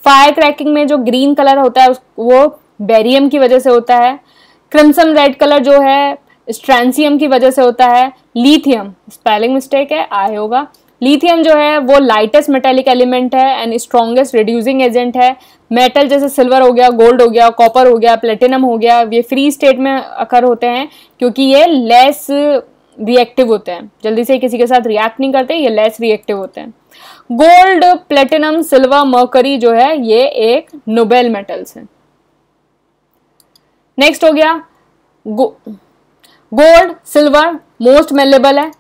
फायर क्रैकिंग में जो ग्रीन कलर होता है वो बेरियम की वजह से होता है क्रिमसन रेड कलर जो है स्ट्रेंसियम की वजह से होता है लीथियम स्पेलिंग मिस्टेक है आय होगा लिथियम जो है वो लाइटेस्ट मेटेलिक एलिमेंट है एंड स्ट्रॉन्गेस्ट रिड्यूसिंग एजेंट है मेटल जैसे सिल्वर हो गया गोल्ड हो गया कॉपर हो गया प्लेटिनम हो गया ये फ्री स्टेट में अकर होते हैं क्योंकि ये लेस रिएक्टिव होते हैं जल्दी से किसी के साथ रिएक्ट नहीं करते ये लेस रिएक्टिव होते हैं गोल्ड प्लेटिनम सिल्वर मर्करी जो है ये एक नोबेल मेटल्स है नेक्स्ट हो गया गोल्ड सिल्वर मोस्ट मेलेबल है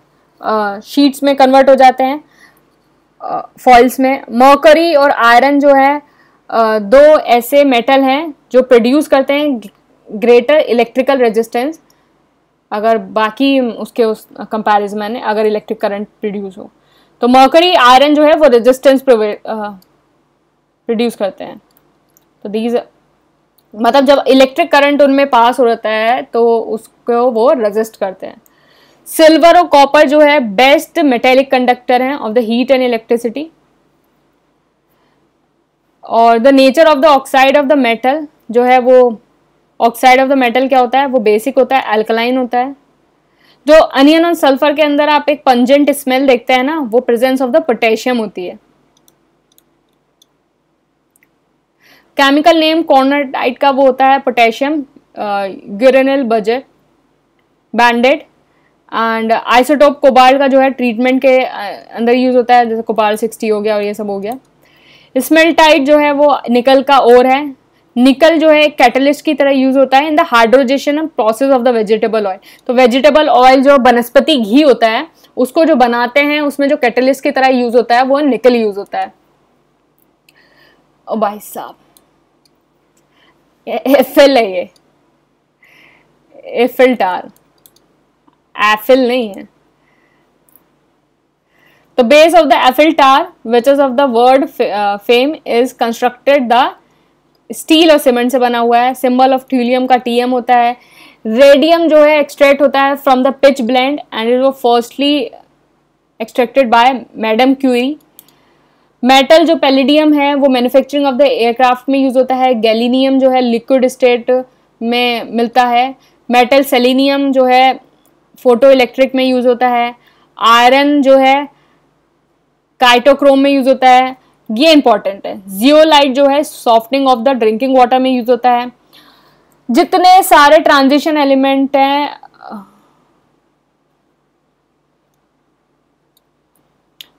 शीट्स में कन्वर्ट हो जाते हैं फॉइल्स में मौकरी और आयरन जो है दो ऐसे मेटल हैं जो प्रोड्यूस करते हैं ग्रेटर इलेक्ट्रिकल रेजिस्टेंस अगर बाकी उसके उस कंपैरिजन में अगर इलेक्ट्रिक करंट प्रोड्यूस हो तो मौकरी आयरन जो है वो रेजिस्टेंस प्रोड्यूस करते हैं तो दीज मतलब जब इलेक्ट्रिक करंट उनमें पास हो जाता है तो उसको वो रजिस्ट करते हैं सिल्वर और कॉपर जो है बेस्ट मेटेलिक कंडक्टर हैं of the heat and electricity और the nature of the oxide of the metal जो है वो ऑक्साइड ऑफ द मेटल क्या होता है वो बेसिक होता है अल्कलाइन होता है जो अनियन और सल्फर के अंदर आप एक पंजेंट स्मेल देखते हैं ना वो प्रेजेंस ऑफ द पोटेशियम होती है केमिकल नेम कॉर्नर का वो होता है पोटेशियम यूरिनल बजट बैंडेड एंड आइसोटोप कोबाल का जो है ट्रीटमेंट के अंदर यूज़ होता है जैसे कोबाल सिक्सटी हो गया और ये सब हो गया स्मेल टाइट जो है वो निकल का और है निकल जो है कैटलिस्ट की तरह यूज होता है in the hydrogenation process of the vegetable oil तो वेजिटेबल ऑयल जो वनस्पति घी होता है उसको जो बनाते हैं उसमें जो कैटलिस्ट की तरह यूज होता है वो निकल यूज होता है ओ भाई साहब एफ एल है ये टार एफिल नहीं है तो base of the Eiffel tower which is of the word fame is constructed the steel और सीमेंट से बना हुआ है सिंबल ऑफ ट्यूलियम का टीएम होता है रेडियम जो है एक्सट्रैक्ट होता है from the pitchblende and it वो firstly extracted by madam Curie metal जो पेलिडियम है वो मैन्युफैक्चरिंग ऑफ द एयरक्राफ्ट में यूज़ होता है गैलीनियम जो है लिक्विड स्टेट में मिलता है मेटल सेलिनियम जो है फोटो इलेक्ट्रिक में यूज़ होता है आयरन जो है काइटोक्रोम में यूज़ होता है ये इंपॉर्टेंट है जियोलाइट जो है softening of the drinking water में यूज़ होता है जितने सारे ट्रांजिशन एलिमेंट हैं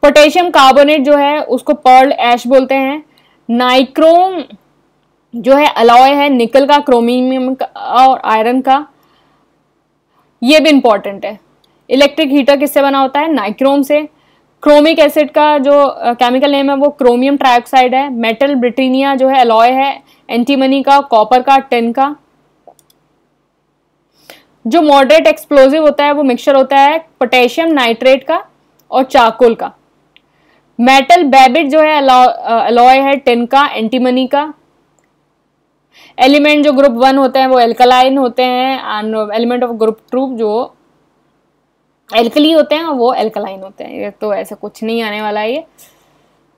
पोटेशियम कार्बोनेट जो है उसको पर्ल एश बोलते हैं नाइक्रोम जो है अलॉय है निकल का क्रोमियम का और आयरन का ये भी इंपॉर्टेंट है इलेक्ट्रिक हीटर किससे बना होता है नाइक्रोम से क्रोमिक एसिड का जो केमिकल नेम है वो क्रोमियम ट्राइऑक्साइड है मेटल ब्रिटेनिया जो है अलॉय है एंटीमनी का कॉपर का टेन का जो मॉडरेट एक्सप्लोजिव होता है वो मिक्सचर होता है पोटेशियम नाइट्रेट का और चाकोल का मेटल बेबिट जो है अलॉय है टेन का एंटीमनी का एलिमेंट जो ग्रुप वन होते हैं वो एल्कलाइन होते हैं and element of group two जो एल्कली होते हैं वो एल्कलाइन होते हैं ये तो ऐसा कुछ नहीं आने वाला है ये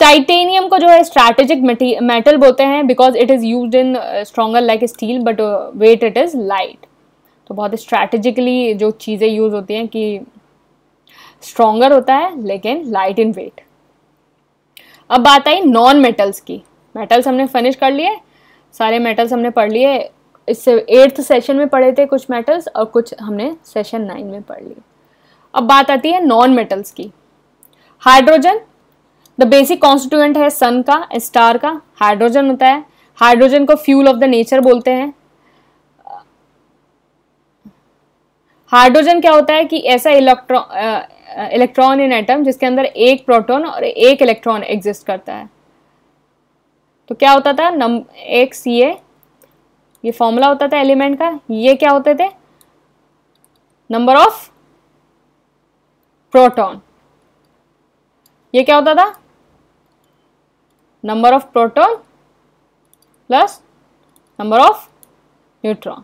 टाइटेनियम को जो है स्ट्रैटेजिक मेटल बोलते हैं because it is use in stronger like steel but weight it is light तो बहुत स्ट्रैटेजिकली जो चीज़ें यूज़ होती हैं कि स्ट्रोंगर होता है लेकिन लाइट इन वेट अब बात आई नॉन मेटल्स की मेटल्स हमने फिनिश कर लिए सारे मेटल्स हमने पढ़ लिए इससे एट्थ सेशन में पढ़े थे कुछ मेटल्स और कुछ हमने सेशन नाइन में पढ़ लिए अब बात आती है नॉन मेटल्स की हाइड्रोजन द बेसिक कॉन्स्टिट्यूएंट है सन का स्टार का हाइड्रोजन होता है हाइड्रोजन को फ्यूल ऑफ द नेचर बोलते हैं हाइड्रोजन क्या होता है कि ऐसा इलेक्ट्रॉन इलेक्ट्रॉन इन एटम जिसके अंदर एक प्रोटॉन और एक इलेक्ट्रॉन एग्जिस्ट करता है तो क्या होता था नम एक्स ये ये फॉर्मूला होता था एलिमेंट का ये क्या होते थे नंबर ऑफ प्रोटॉन ये क्या होता था number of proton plus number of neutron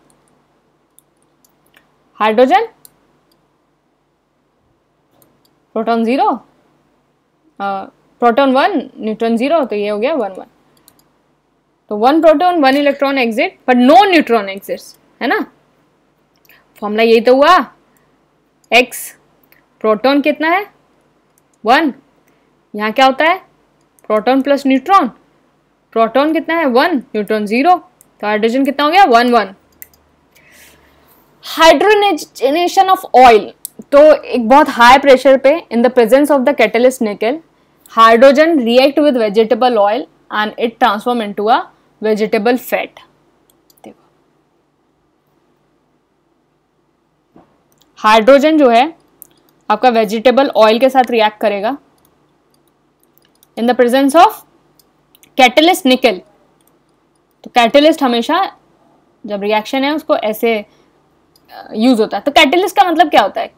hydrogen proton zero proton one neutron zero तो ये हो गया वन वन तो one proton one electron exit but no neutron exit है ना फॉर्मूला यही तो हुआ एक्स प्रोटोन कितना है वन यहाँ क्या होता है प्रोटोन प्लस न्यूट्रॉन प्रोटोन कितना है वन न्यूट्रॉन जीरो तो हाइड्रोजन कितना हो गया one one hydrogenation of oil तो एक बहुत हाई प्रेशर पे in the presence of the catalyst nickel hydrogen react with vegetable oil and it transform into a vegetable fat hydrogen जो है आपका वेजिटेबल ऑयल के साथ रिएक्ट करेगा in the presence of catalyst nickel तो catalyst हमेशा जब रिएक्शन है उसको ऐसे यूज होता है तो कैटलिस्ट का मतलब क्या होता है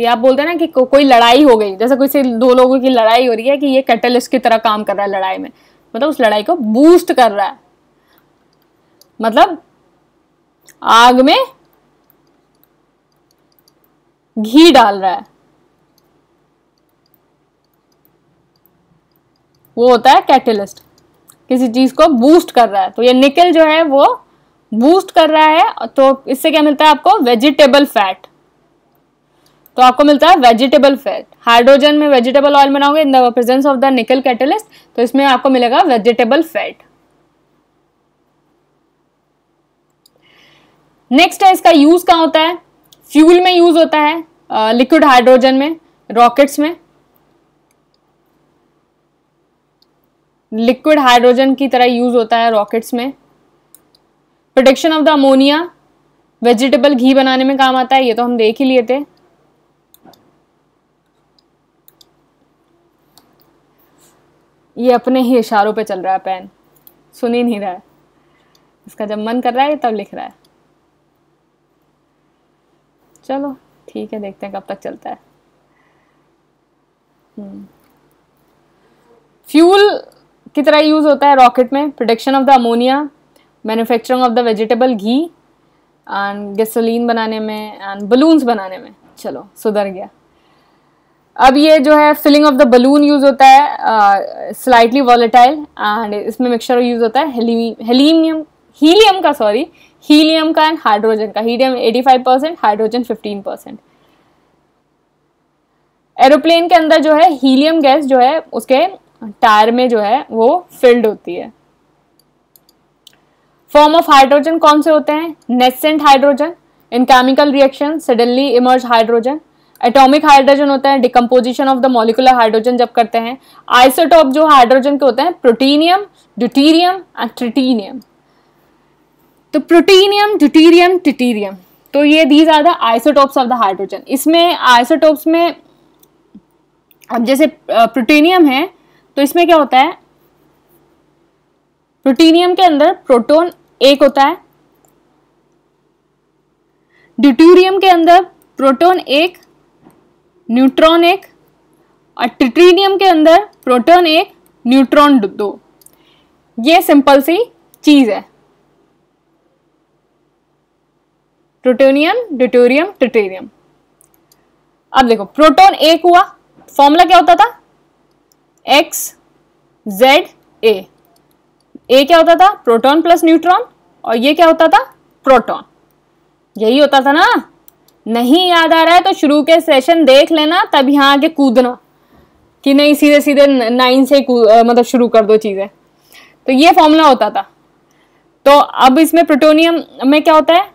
ये आप बोलते हैं ना कि को, कोई लड़ाई हो गई जैसे कोई से दो लोगों की लड़ाई हो रही है कि ये कैटलिस्ट की तरह काम कर रहा है लड़ाई में मतलब उस लड़ाई को बूस्ट कर रहा है मतलब आग में घी डाल रहा है वो होता है कैटलिस्ट किसी चीज को बूस्ट कर रहा है तो ये निकल जो है वो बूस्ट कर रहा है तो इससे क्या मिलता है आपको वेजिटेबल फैट तो आपको मिलता है वेजिटेबल फैट हाइड्रोजन में वेजिटेबल ऑयल बनाओगे in the presence of the nickel catalyst तो इसमें आपको मिलेगा वेजिटेबल फैट नेक्स्ट है इसका यूज कहाँ होता है फ्यूल में यूज होता है लिक्विड हाइड्रोजन में रॉकेट्स में लिक्विड हाइड्रोजन की तरह यूज होता है रॉकेट्स में protection of the ammonia vegetable ghee बनाने में काम आता है ये तो हम देख ही लिए थे ये अपने ही इशारों पे चल रहा है पेन सुन ही नहीं रहा है इसका जब मन कर रहा है तब लिख रहा है चलो ठीक है देखते हैं कब तक चलता है हम्म। फ्यूल की तरह यूज़ होता है रॉकेट में production of the ammonia manufacturing of the vegetable ghee and gasoline बनाने में एंड बलून्स बनाने में चलो सुधर गया अब ये जो है filling of the balloon use होता है स्लाइटली वॉलेटाइल एंड इसमें मिक्सचर यूज़ होता है हेलीमियम हीलियम का सॉरी हीलियम का एंड हाइड्रोजन का helium 85 percent hydrogen 15 percent aeroplane के अंदर जो है हीलियम गैस जो है उसके टायर में जो है वो फिल्ड होती है फॉर्म ऑफ हाइड्रोजन कौन से होते हैं nascent hydrogen in chemical reaction suddenly emerge hydrogen atomic hydrogen होता है decomposition of the molecular hydrogen जब करते हैं आइसोटॉप जो हाइड्रोजन के होते हैं प्रोटीनियम ड्यूटीरियम एंड ट्रिटीनियम तो प्रोटीनियम ड्यूटीरियम टिटीरियम तो ये these are the isotopes of the hydrogen इसमें आइसोटोप्स में अब जैसे प्रोटीनियम है तो इसमें क्या होता है प्रोटीनियम के अंदर प्रोटोन एक होता है ड्यूटीरियम के अंदर प्रोटोन एक न्यूट्रॉन एक और ट्रिटीनियम के अंदर प्रोटोन एक न्यूट्रॉन दो ये सिंपल सी चीज़ है प्रोटोनियम ड्यूटोरियम ट्रिटेरियम अब देखो प्रोटोन एक हुआ फॉर्मूला क्या होता था एक्स जेड ए ए क्या होता था प्रोटॉन प्लस न्यूट्रॉन और ये क्या होता था प्रोटॉन यही होता था ना नहीं याद आ रहा है तो शुरू के सेशन देख लेना तब यहाँ आके कूदना कि नहीं सीधे सीधे नाइन से मतलब शुरू कर दो चीज़ें तो ये फॉर्मूला होता था तो अब इसमें प्रोटोनियम में क्या होता है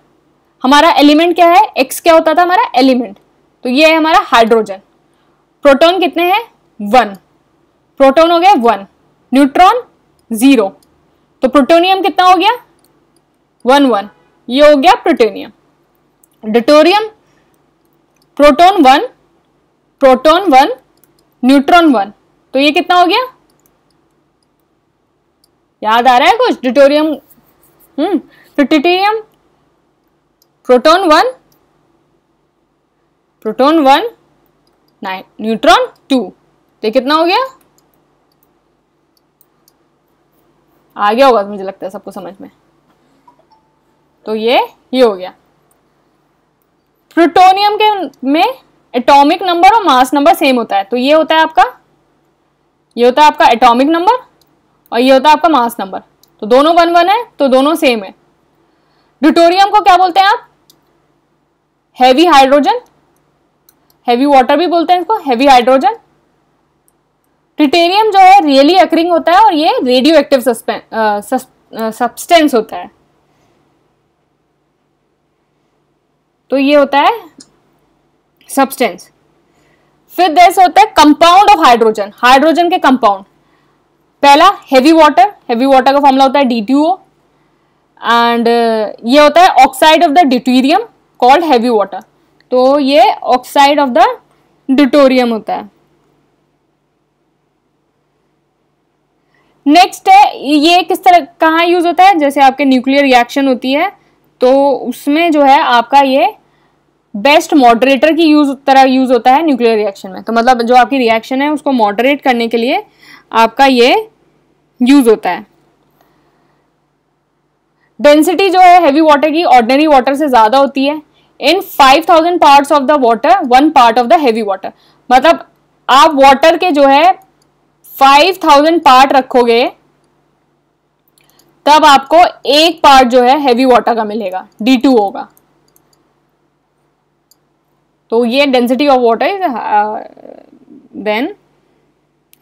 हमारा एलिमेंट क्या है एक्स क्या होता था हमारा एलिमेंट तो ये है हमारा हाइड्रोजन प्रोटॉन कितने हैं वन प्रोटॉन हो गया वन न्यूट्रॉन जीरो तो प्रोटोनियम कितना हो गया वन वन ये हो गया protonium deuterium proton one proton one neutron one तो ये कितना हो गया याद आ रहा है कुछ डिटोरियम हम्म तो proton one proton one nine neutron two तो कितना हो गया आ गया होगा मुझे लगता है सबको समझ में तो ये ये हो गया प्रोटोनियम के में एटॉमिक नंबर और मास नंबर सेम होता है तो ये होता है आपका ये होता है आपका एटॉमिक नंबर और ये होता है आपका मास नंबर तो दोनों वन वन है तो दोनों सेम है ड्यूटोरियम को क्या बोलते हैं आप हैवी हाइड्रोजन हैवी वाटर भी बोलते हैं इसको हैवी हाइड्रोजन ट्रिटेरियम जो है रियली अक्रिंग होता है और ये रेडियो एक्टिव सब्सटेंस होता है तो ये होता है सब्सटेंस फिर देश होता है कंपाउंड ऑफ हाइड्रोजन हाइड्रोजन के कंपाउंड पहला हैवी वाटर हैवी वाटर का फॉर्मूला होता है डी एंड ये होता है oxide of the deuterium called heavy water तो ये ऑक्साइड ऑफ द ड्यूटोरियम होता है नेक्स्ट है ये किस तरह कहाँ यूज होता है जैसे आपके न्यूक्लियर रिएक्शन होती है तो उसमें जो है आपका ये बेस्ट मॉडरेटर की यूज तरह यूज होता है न्यूक्लियर रिएक्शन में तो मतलब जो आपकी रिएक्शन है उसको मॉडरेट करने के लिए आपका ये यूज होता है डेंसिटी जो है हैवी वाटर की ऑर्डनरी वाटर से ज़्यादा होती है in 5000 parts of the water one part of the heavy water मतलब आप वाटर के जो है 5000 पार्ट रखोगे तब आपको एक पार्ट जो है हेवी वाटर का मिलेगा डी टू होगा तो ये density of water is than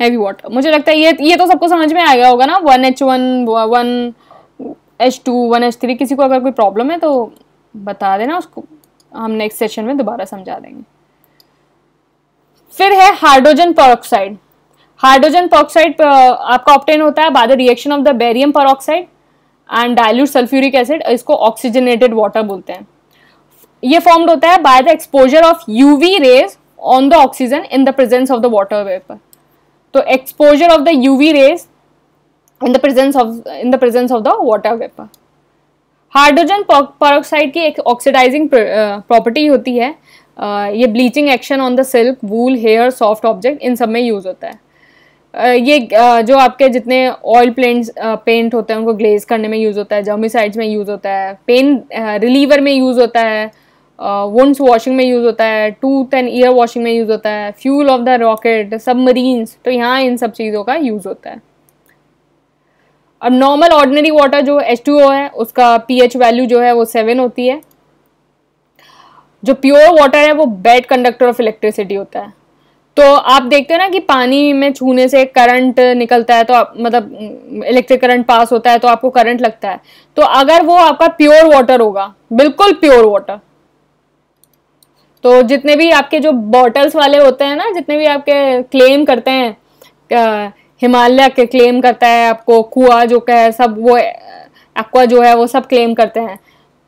heavy water मुझे लगता है ये ये तो सबको समझ में आ गया होगा ना one H one one H two one H three किसी को अगर कोई प्रॉब्लम है तो बता देना उसको हम नेक्स्ट सेशन में दोबारा समझा देंगे फिर है हाइड्रोजन परोक्साइड हाइड्रोजन परोक्साइड आपका ऑप्टेन होता है by the reaction of the barium peroxide and dilute sulphuric acid इसको ऑक्सीजनेटेड वाटर बोलते हैं ये फॉर्म्ड होता है by the exposure of UV rays on the oxygen in the presence of the water vapour तो exposure of the UV rays in the presence of in the presence of the water vapour hydrogen peroxide की एक oxidising property होती है ये bleaching action on the silk wool hair soft object इन सब में use होता है ये जो आपके जितने ऑयल पेंट्स पेंट होते हैं उनको ग्लेज करने में यूज़ होता है जर्मिसाइड्स में यूज़ होता है पेन रिलीवर में यूज़ होता है वंस वॉशिंग में यूज़ होता है टूथ एंड ईयर वॉशिंग में यूज़ होता है fuel of the rocket submarines तो यहाँ इन सब चीज़ों का यूज़ होता है अब नॉर्मल ऑर्डिनरी वाटर जो एच टू ओ है उसका पी एच वैल्यू जो है वो सेवन होती है जो प्योर वाटर है वो बेड कंडक्टर ऑफ इलेक्ट्रिसिटी होता है तो आप देखते हो ना कि पानी में छूने से करंट निकलता है तो आप मतलब इलेक्ट्रिक करंट पास होता है तो आपको करंट लगता है तो अगर वो आपका प्योर वाटर होगा बिल्कुल प्योर वाटर तो जितने भी आपके जो बॉटल्स वाले होते हैं ना जितने भी आपके क्लेम करते हैं हिमालय के क्लेम करता है आपको कुआ जो कह सब वो एक्वा जो है वो सब क्लेम करते हैं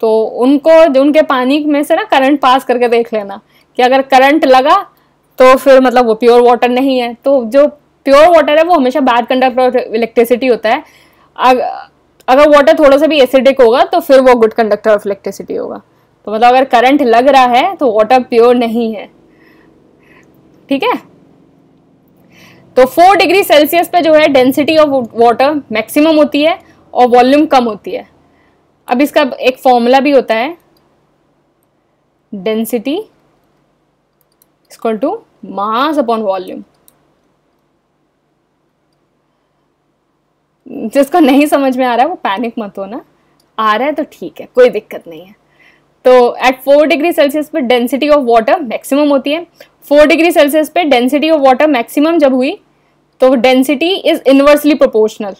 तो उनको उनके पानी में से ना करंट पास करके देख लेना कि अगर करंट लगा तो फिर मतलब वो प्योर वाटर नहीं है तो जो प्योर वाटर है वो हमेशा बैड कंडक्टर ऑफ इलेक्ट्रिसिटी होता है अग, अगर वाटर थोड़ा सा भी एसिडिक होगा तो फिर वो गुड कंडक्टर ऑफ इलेक्ट्रिसिटी होगा तो मतलब अगर करंट लग रहा है तो वाटर प्योर नहीं है ठीक है तो फोर डिग्री सेल्सियस पे जो है डेंसिटी ऑफ वाटर मैक्सिमम होती है और वॉल्यूम कम होती है अब इसका एक फॉर्मूला भी होता है density equal to mass upon volume जिसको नहीं समझ में आ रहा है वो पैनिक मत होना आ रहा है तो ठीक है कोई दिक्कत नहीं है तो एट फोर डिग्री सेल्सियस पे डेंसिटी ऑफ वाटर मैक्सिमम होती है फोर डिग्री सेल्सियस पे डेंसिटी ऑफ वाटर मैक्सिमम जब हुई तो density is inversely proportional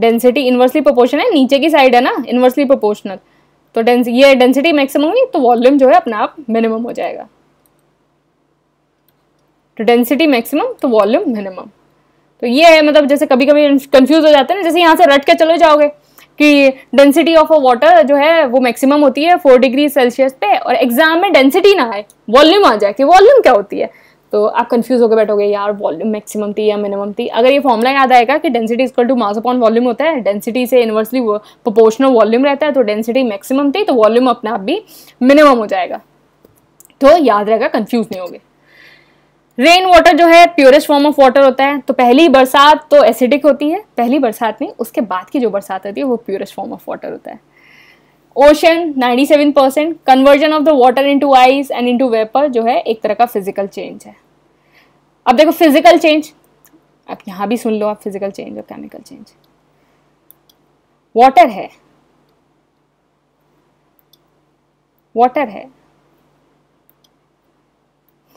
density inversely proportional है नीचे की साइड है ना इन्वर्सली प्रोपोर्शनल तो डेंस ये डेंसिटी मैक्सिमम हुई तो वॉल्यूम जो है अपना आप मिनिमम हो जाएगा तो डेंसिटी मैक्सिमम तो वॉल्यूम मिनिमम तो ये है मतलब जैसे कभी कभी कंफ्यूज हो जाते हैं ना जैसे यहाँ से रट के चले जाओगे कि डेंसिटी ऑफ अ वाटर जो है वो मैक्सिमम होती है फोर डिग्री सेल्सियस पे और एग्जाम में डेंसिटी ना आए वॉल्यूम आ जाए कि वॉल्यूम क्या होती है तो आप कंफ्यूज होकर बैठोगे यार वॉल्यूम मैक्सिमम थी या मिनिमम थी अगर ये फॉर्मूला याद आएगा कि density equal to mass upon volume होता है डेंसिटी से इनवर्सली प्रोपोर्शनल वॉल्यूम रहता है तो डेंसिटी मैक्सिमम थी तो वॉल्यूम अपने आप भी मिनिमम हो जाएगा तो याद रहेगा कंफ्यूज नहीं होगे रेन वाटर जो है प्योरेस्ट फॉर्म ऑफ वाटर होता है तो पहली बरसात तो एसिडिक होती है पहली बरसात नहीं उसके बाद की जो बरसात होती है वो प्योरेस्ट फॉर्म ऑफ वाटर होता है ocean 97 percent conversion of the water into ice and into vapour जो है एक तरह का फिजिकल चेंज है अब देखो फिजिकल चेंज आप यहाँ भी सुन लो आप फिजिकल चेंज और केमिकल चेंज वाटर है वाटर है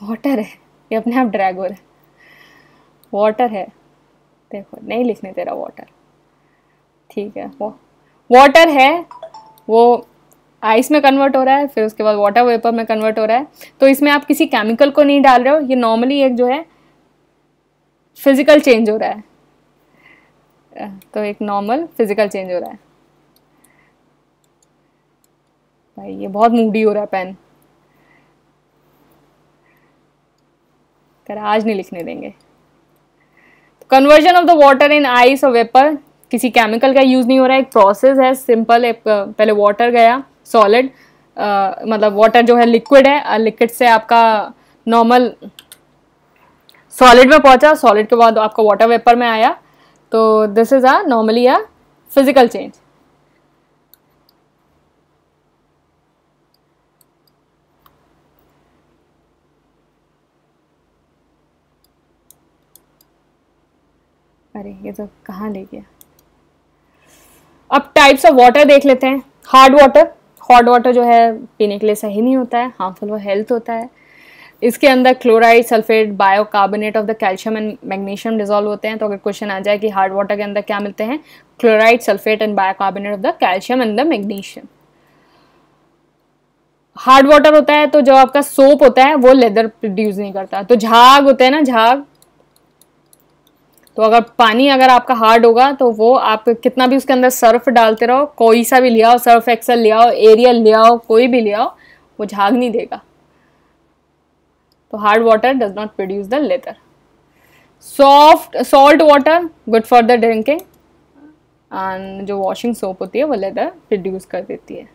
वाटर है ये अपने आप ड्रैग हो रहा है वाटर है देखो नहीं लिखने तेरा वाटर ठीक है वो वाटर है वो आइस में कन्वर्ट हो रहा है फिर उसके बाद वाटर वेपर में कन्वर्ट हो रहा है तो इसमें आप किसी केमिकल को नहीं डाल रहे हो ये नॉर्मली एक जो है फिजिकल चेंज हो रहा है तो एक नॉर्मल फिजिकल चेंज हो रहा है भाई ये बहुत मूडी हो रहा है पेन कर आज नहीं लिखने देंगे conversion of the water in ice और वेपर किसी केमिकल का यूज़ नहीं हो रहा है एक प्रोसेस है सिंपल एक पहले वाटर गया सॉलिड मतलब वाटर जो है लिक्विड है लिक्विड से आपका नॉर्मल सॉलिड में पहुंचा सॉलिड के बाद आपका वाटर वेपर में आया तो this is ah normally ah physical change अरे ये तो कहाँ ले गया अब टाइप्स ऑफ वाटर देख लेते हैं हार्ड वाटर हॉट वाटर जो है पीने के लिए सही नहीं होता है हार्मफुल वो हेल्थ होता है इसके अंदर chloride sulphate bicarbonate of the calcium and magnesium dissolve होते हैं तो अगर क्वेश्चन आ जाए कि हार्ड वाटर के अंदर क्या मिलते हैं chloride sulphate and bicarbonate of the calcium and the magnesium hard water होता है तो जो आपका सोप होता है वो लेदर प्रोड्यूस नहीं करता तो झाग होते हैं ना झाग तो अगर पानी अगर आपका हार्ड होगा तो वो आप कितना भी उसके अंदर सर्फ डालते रहो कोई सा भी ले आओ सर्फ एक्सल ले आओ एरियल ले आओ कोई भी ले आओ वो झाग नहीं देगा तो hard water does not produce the leather soft salt water good for the drinking and जो washing soap होती है वो leather produce कर देती है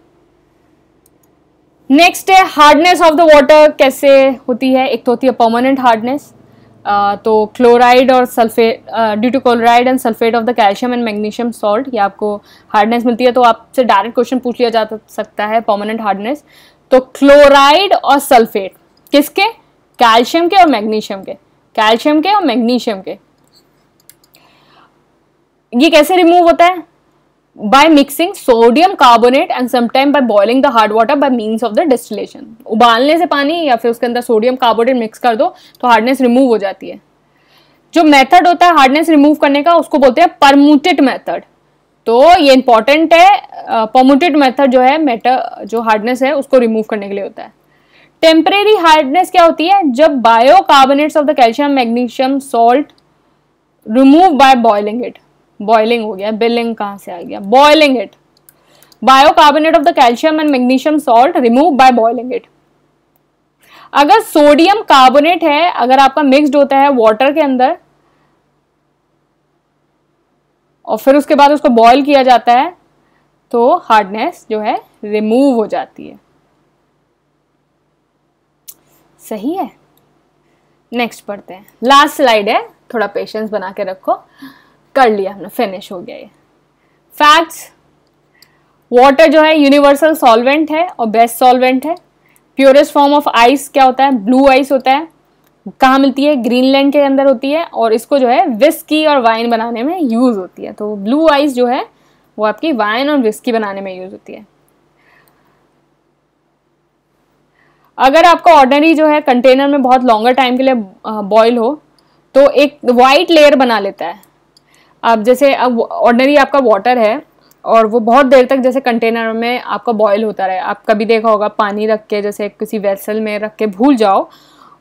नेक्स्ट है हार्डनेस ऑफ द वाटर कैसे होती है एक तो होती है परमानेंट हार्डनेस तो क्लोराइड और sulphate due to chloride and sulphate of the calcium and magnesium salt ये आपको हार्डनेस मिलती है तो आपसे डायरेक्ट क्वेश्चन पूछ लिया जा सकता है परमानेंट हार्डनेस तो क्लोराइड और सल्फेट किसके कैल्शियम के और मैग्नीशियम के कैल्शियम के और मैग्नीशियम के ये कैसे रिमूव होता है by mixing sodium carbonate and sometime by boiling the hard water by means of the distillation उबालने से पानी या फिर उसके अंदर सोडियम कार्बोनेट मिक्स कर दो तो हार्डनेस रिमूव हो जाती है जो मेथड होता है हार्डनेस रिमूव करने का उसको बोलते हैं परमुटेड मेथड तो ये इंपॉर्टेंट है परमुटेड मेथड जो है मेटर जो हार्डनेस है उसको रिमूव करने के लिए होता है टेम्परेरी हार्डनेस क्या होती है जब bicarbonates of the calcium magnesium salt remove by boiling it boiling हो गया बिलिंग कहाँ से आ गया boiling it bicarbonate of the calcium and magnesium salt remove by boiling it अगर सोडियम कार्बोनेट है अगर आपका मिक्सड होता है वाटर के अंदर और फिर उसके बाद उसको बॉयल किया जाता है तो हार्डनेस जो है रिमूव हो जाती है सही है नेक्स्ट पढ़ते हैं लास्ट स्लाइड है थोड़ा पेशेंस बना के रखो कर लिया हमने फिनिश हो गया ये फैक्ट्स वाटर जो है यूनिवर्सल सॉल्वेंट है और बेस्ट सॉल्वेंट है प्योरेस्ट फॉर्म ऑफ आइस क्या होता है ब्लू आइस होता है कहाँ मिलती है ग्रीनलैंड के अंदर होती है और इसको जो है विस्की और वाइन बनाने में यूज़ होती है तो ब्लू आइस जो है वो आपकी वाइन और विस्की बनाने में यूज़ होती है अगर आपका ऑर्डनरी जो है कंटेनर में बहुत लॉन्गर टाइम के लिए बॉयल हो तो एक वाइट लेयर बना लेता है अब जैसे अब ऑर्डनरी आपका वाटर है और वो बहुत देर तक जैसे कंटेनर में आपका बॉयल होता रहे आप कभी देखा होगा पानी रख के जैसे किसी वेसल में रख के भूल जाओ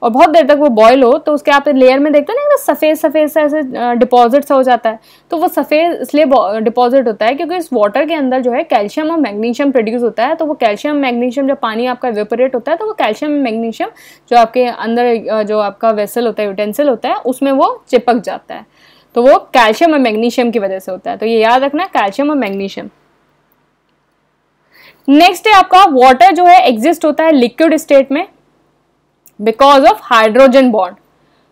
और बहुत देर तक वो बॉयल हो तो उसके आप लेयर में देखते हो ना सफ़ेद सफ़ेद सा ऐसे डिपॉजिट सा हो जाता है तो वो सफ़ेद इसलिए डिपॉजिट होता है क्योंकि इस वाटर के अंदर जो है कैल्शियम और मैग्नीशियम प्रोड्यूस होता है तो वो कैल्शियम मैग्नीशियम जब पानी आपका वेपोरेट होता है तो वो कैल्शियम मैग्नीशियम जो आपके अंदर जो आपका वेसल होता है यूटेंसिल होता है उसमें वो चिपक जाता है तो वो कैल्शियम और मैग्नीशियम की वजह से होता है तो ये याद रखना कैल्शियम और मैग्नीशियम नेक्स्ट है आपका वाटर जो है एग्जिस्ट होता है लिक्विड स्टेट में बिकॉज ऑफ हाइड्रोजन बॉन्ड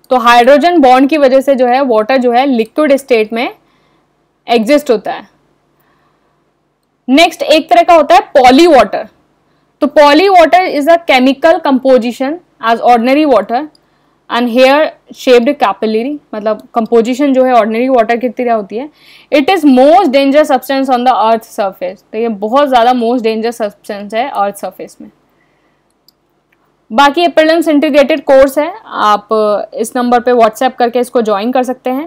तो हाइड्रोजन बॉन्ड की वजह से जो है वाटर जो है लिक्विड स्टेट में एग्जिस्ट होता है नेक्स्ट एक तरह का होता है पॉली वाटर तो poly water is a chemical composition as ordinary water and hair shaped capillary मतलब कंपोजिशन जो है ऑर्डनरी वाटर की तरह होती है it is most danger substance on the earth surface तो ये बहुत ज़्यादा मोस्ट डेंजर सब्सटेंस है अर्थ सर्फेस में बाकी ये प्रिलिम्स इंटीग्रेटेड कोर्स है आप uh, इस नंबर पे व्हाट्सएप करके इसको ज्वाइन कर सकते हैं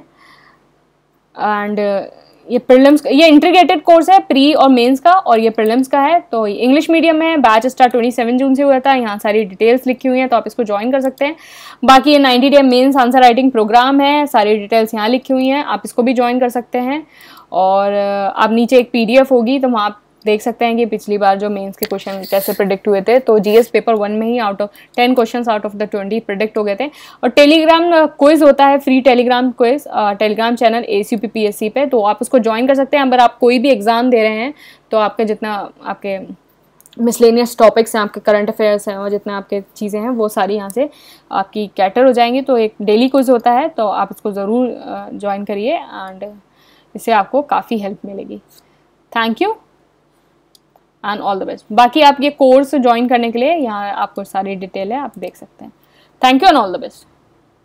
एंड uh, ये प्रिलिम्स ये इंटीग्रेटेड कोर्स है प्री और मेंस का और ये प्रिलिम्स का है तो इंग्लिश मीडियम है बैच स्टार्ट 27 जून से हुआ था यहाँ सारी डिटेल्स लिखी हुई हैं तो आप इसको ज्वाइन कर सकते हैं बाकी ये 90 day mains answer writing programme है सारी डिटेल्स यहाँ लिखी हुई हैं आप इसको भी ज्वाइन कर सकते हैं और uh, आप नीचे एक पी होगी तो वहाँ देख सकते हैं कि पिछली बार जो मेंस के क्वेश्चन कैसे प्रिडिक्ट हुए थे तो जीएस पेपर वन में ही out of ten questions out of the twenty predict हो गए थे और टेलीग्राम क्विज uh, होता है free Telegram quiz Telegram channel A C P P पे तो आप उसको ज्वाइन कर सकते हैं अगर आप कोई भी एग्ज़ाम दे रहे हैं तो आपके जितना आपके मिसलेनियस टॉपिक्स हैं आपके करंट अफेयर्स हैं और जितने आपके चीज़ें हैं वो सारी यहाँ से आपकी कैटर हो जाएंगी तो एक डेली क्विज होता है तो आप इसको ज़रूर ज्वाइन uh, करिए एंड इससे आपको काफ़ी हेल्प मिलेगी thank you and all the best बाकी आप ये कोर्स ज्वाइन करने के लिए यहाँ आपको सारी डिटेल है आप देख सकते हैं thank you and all the best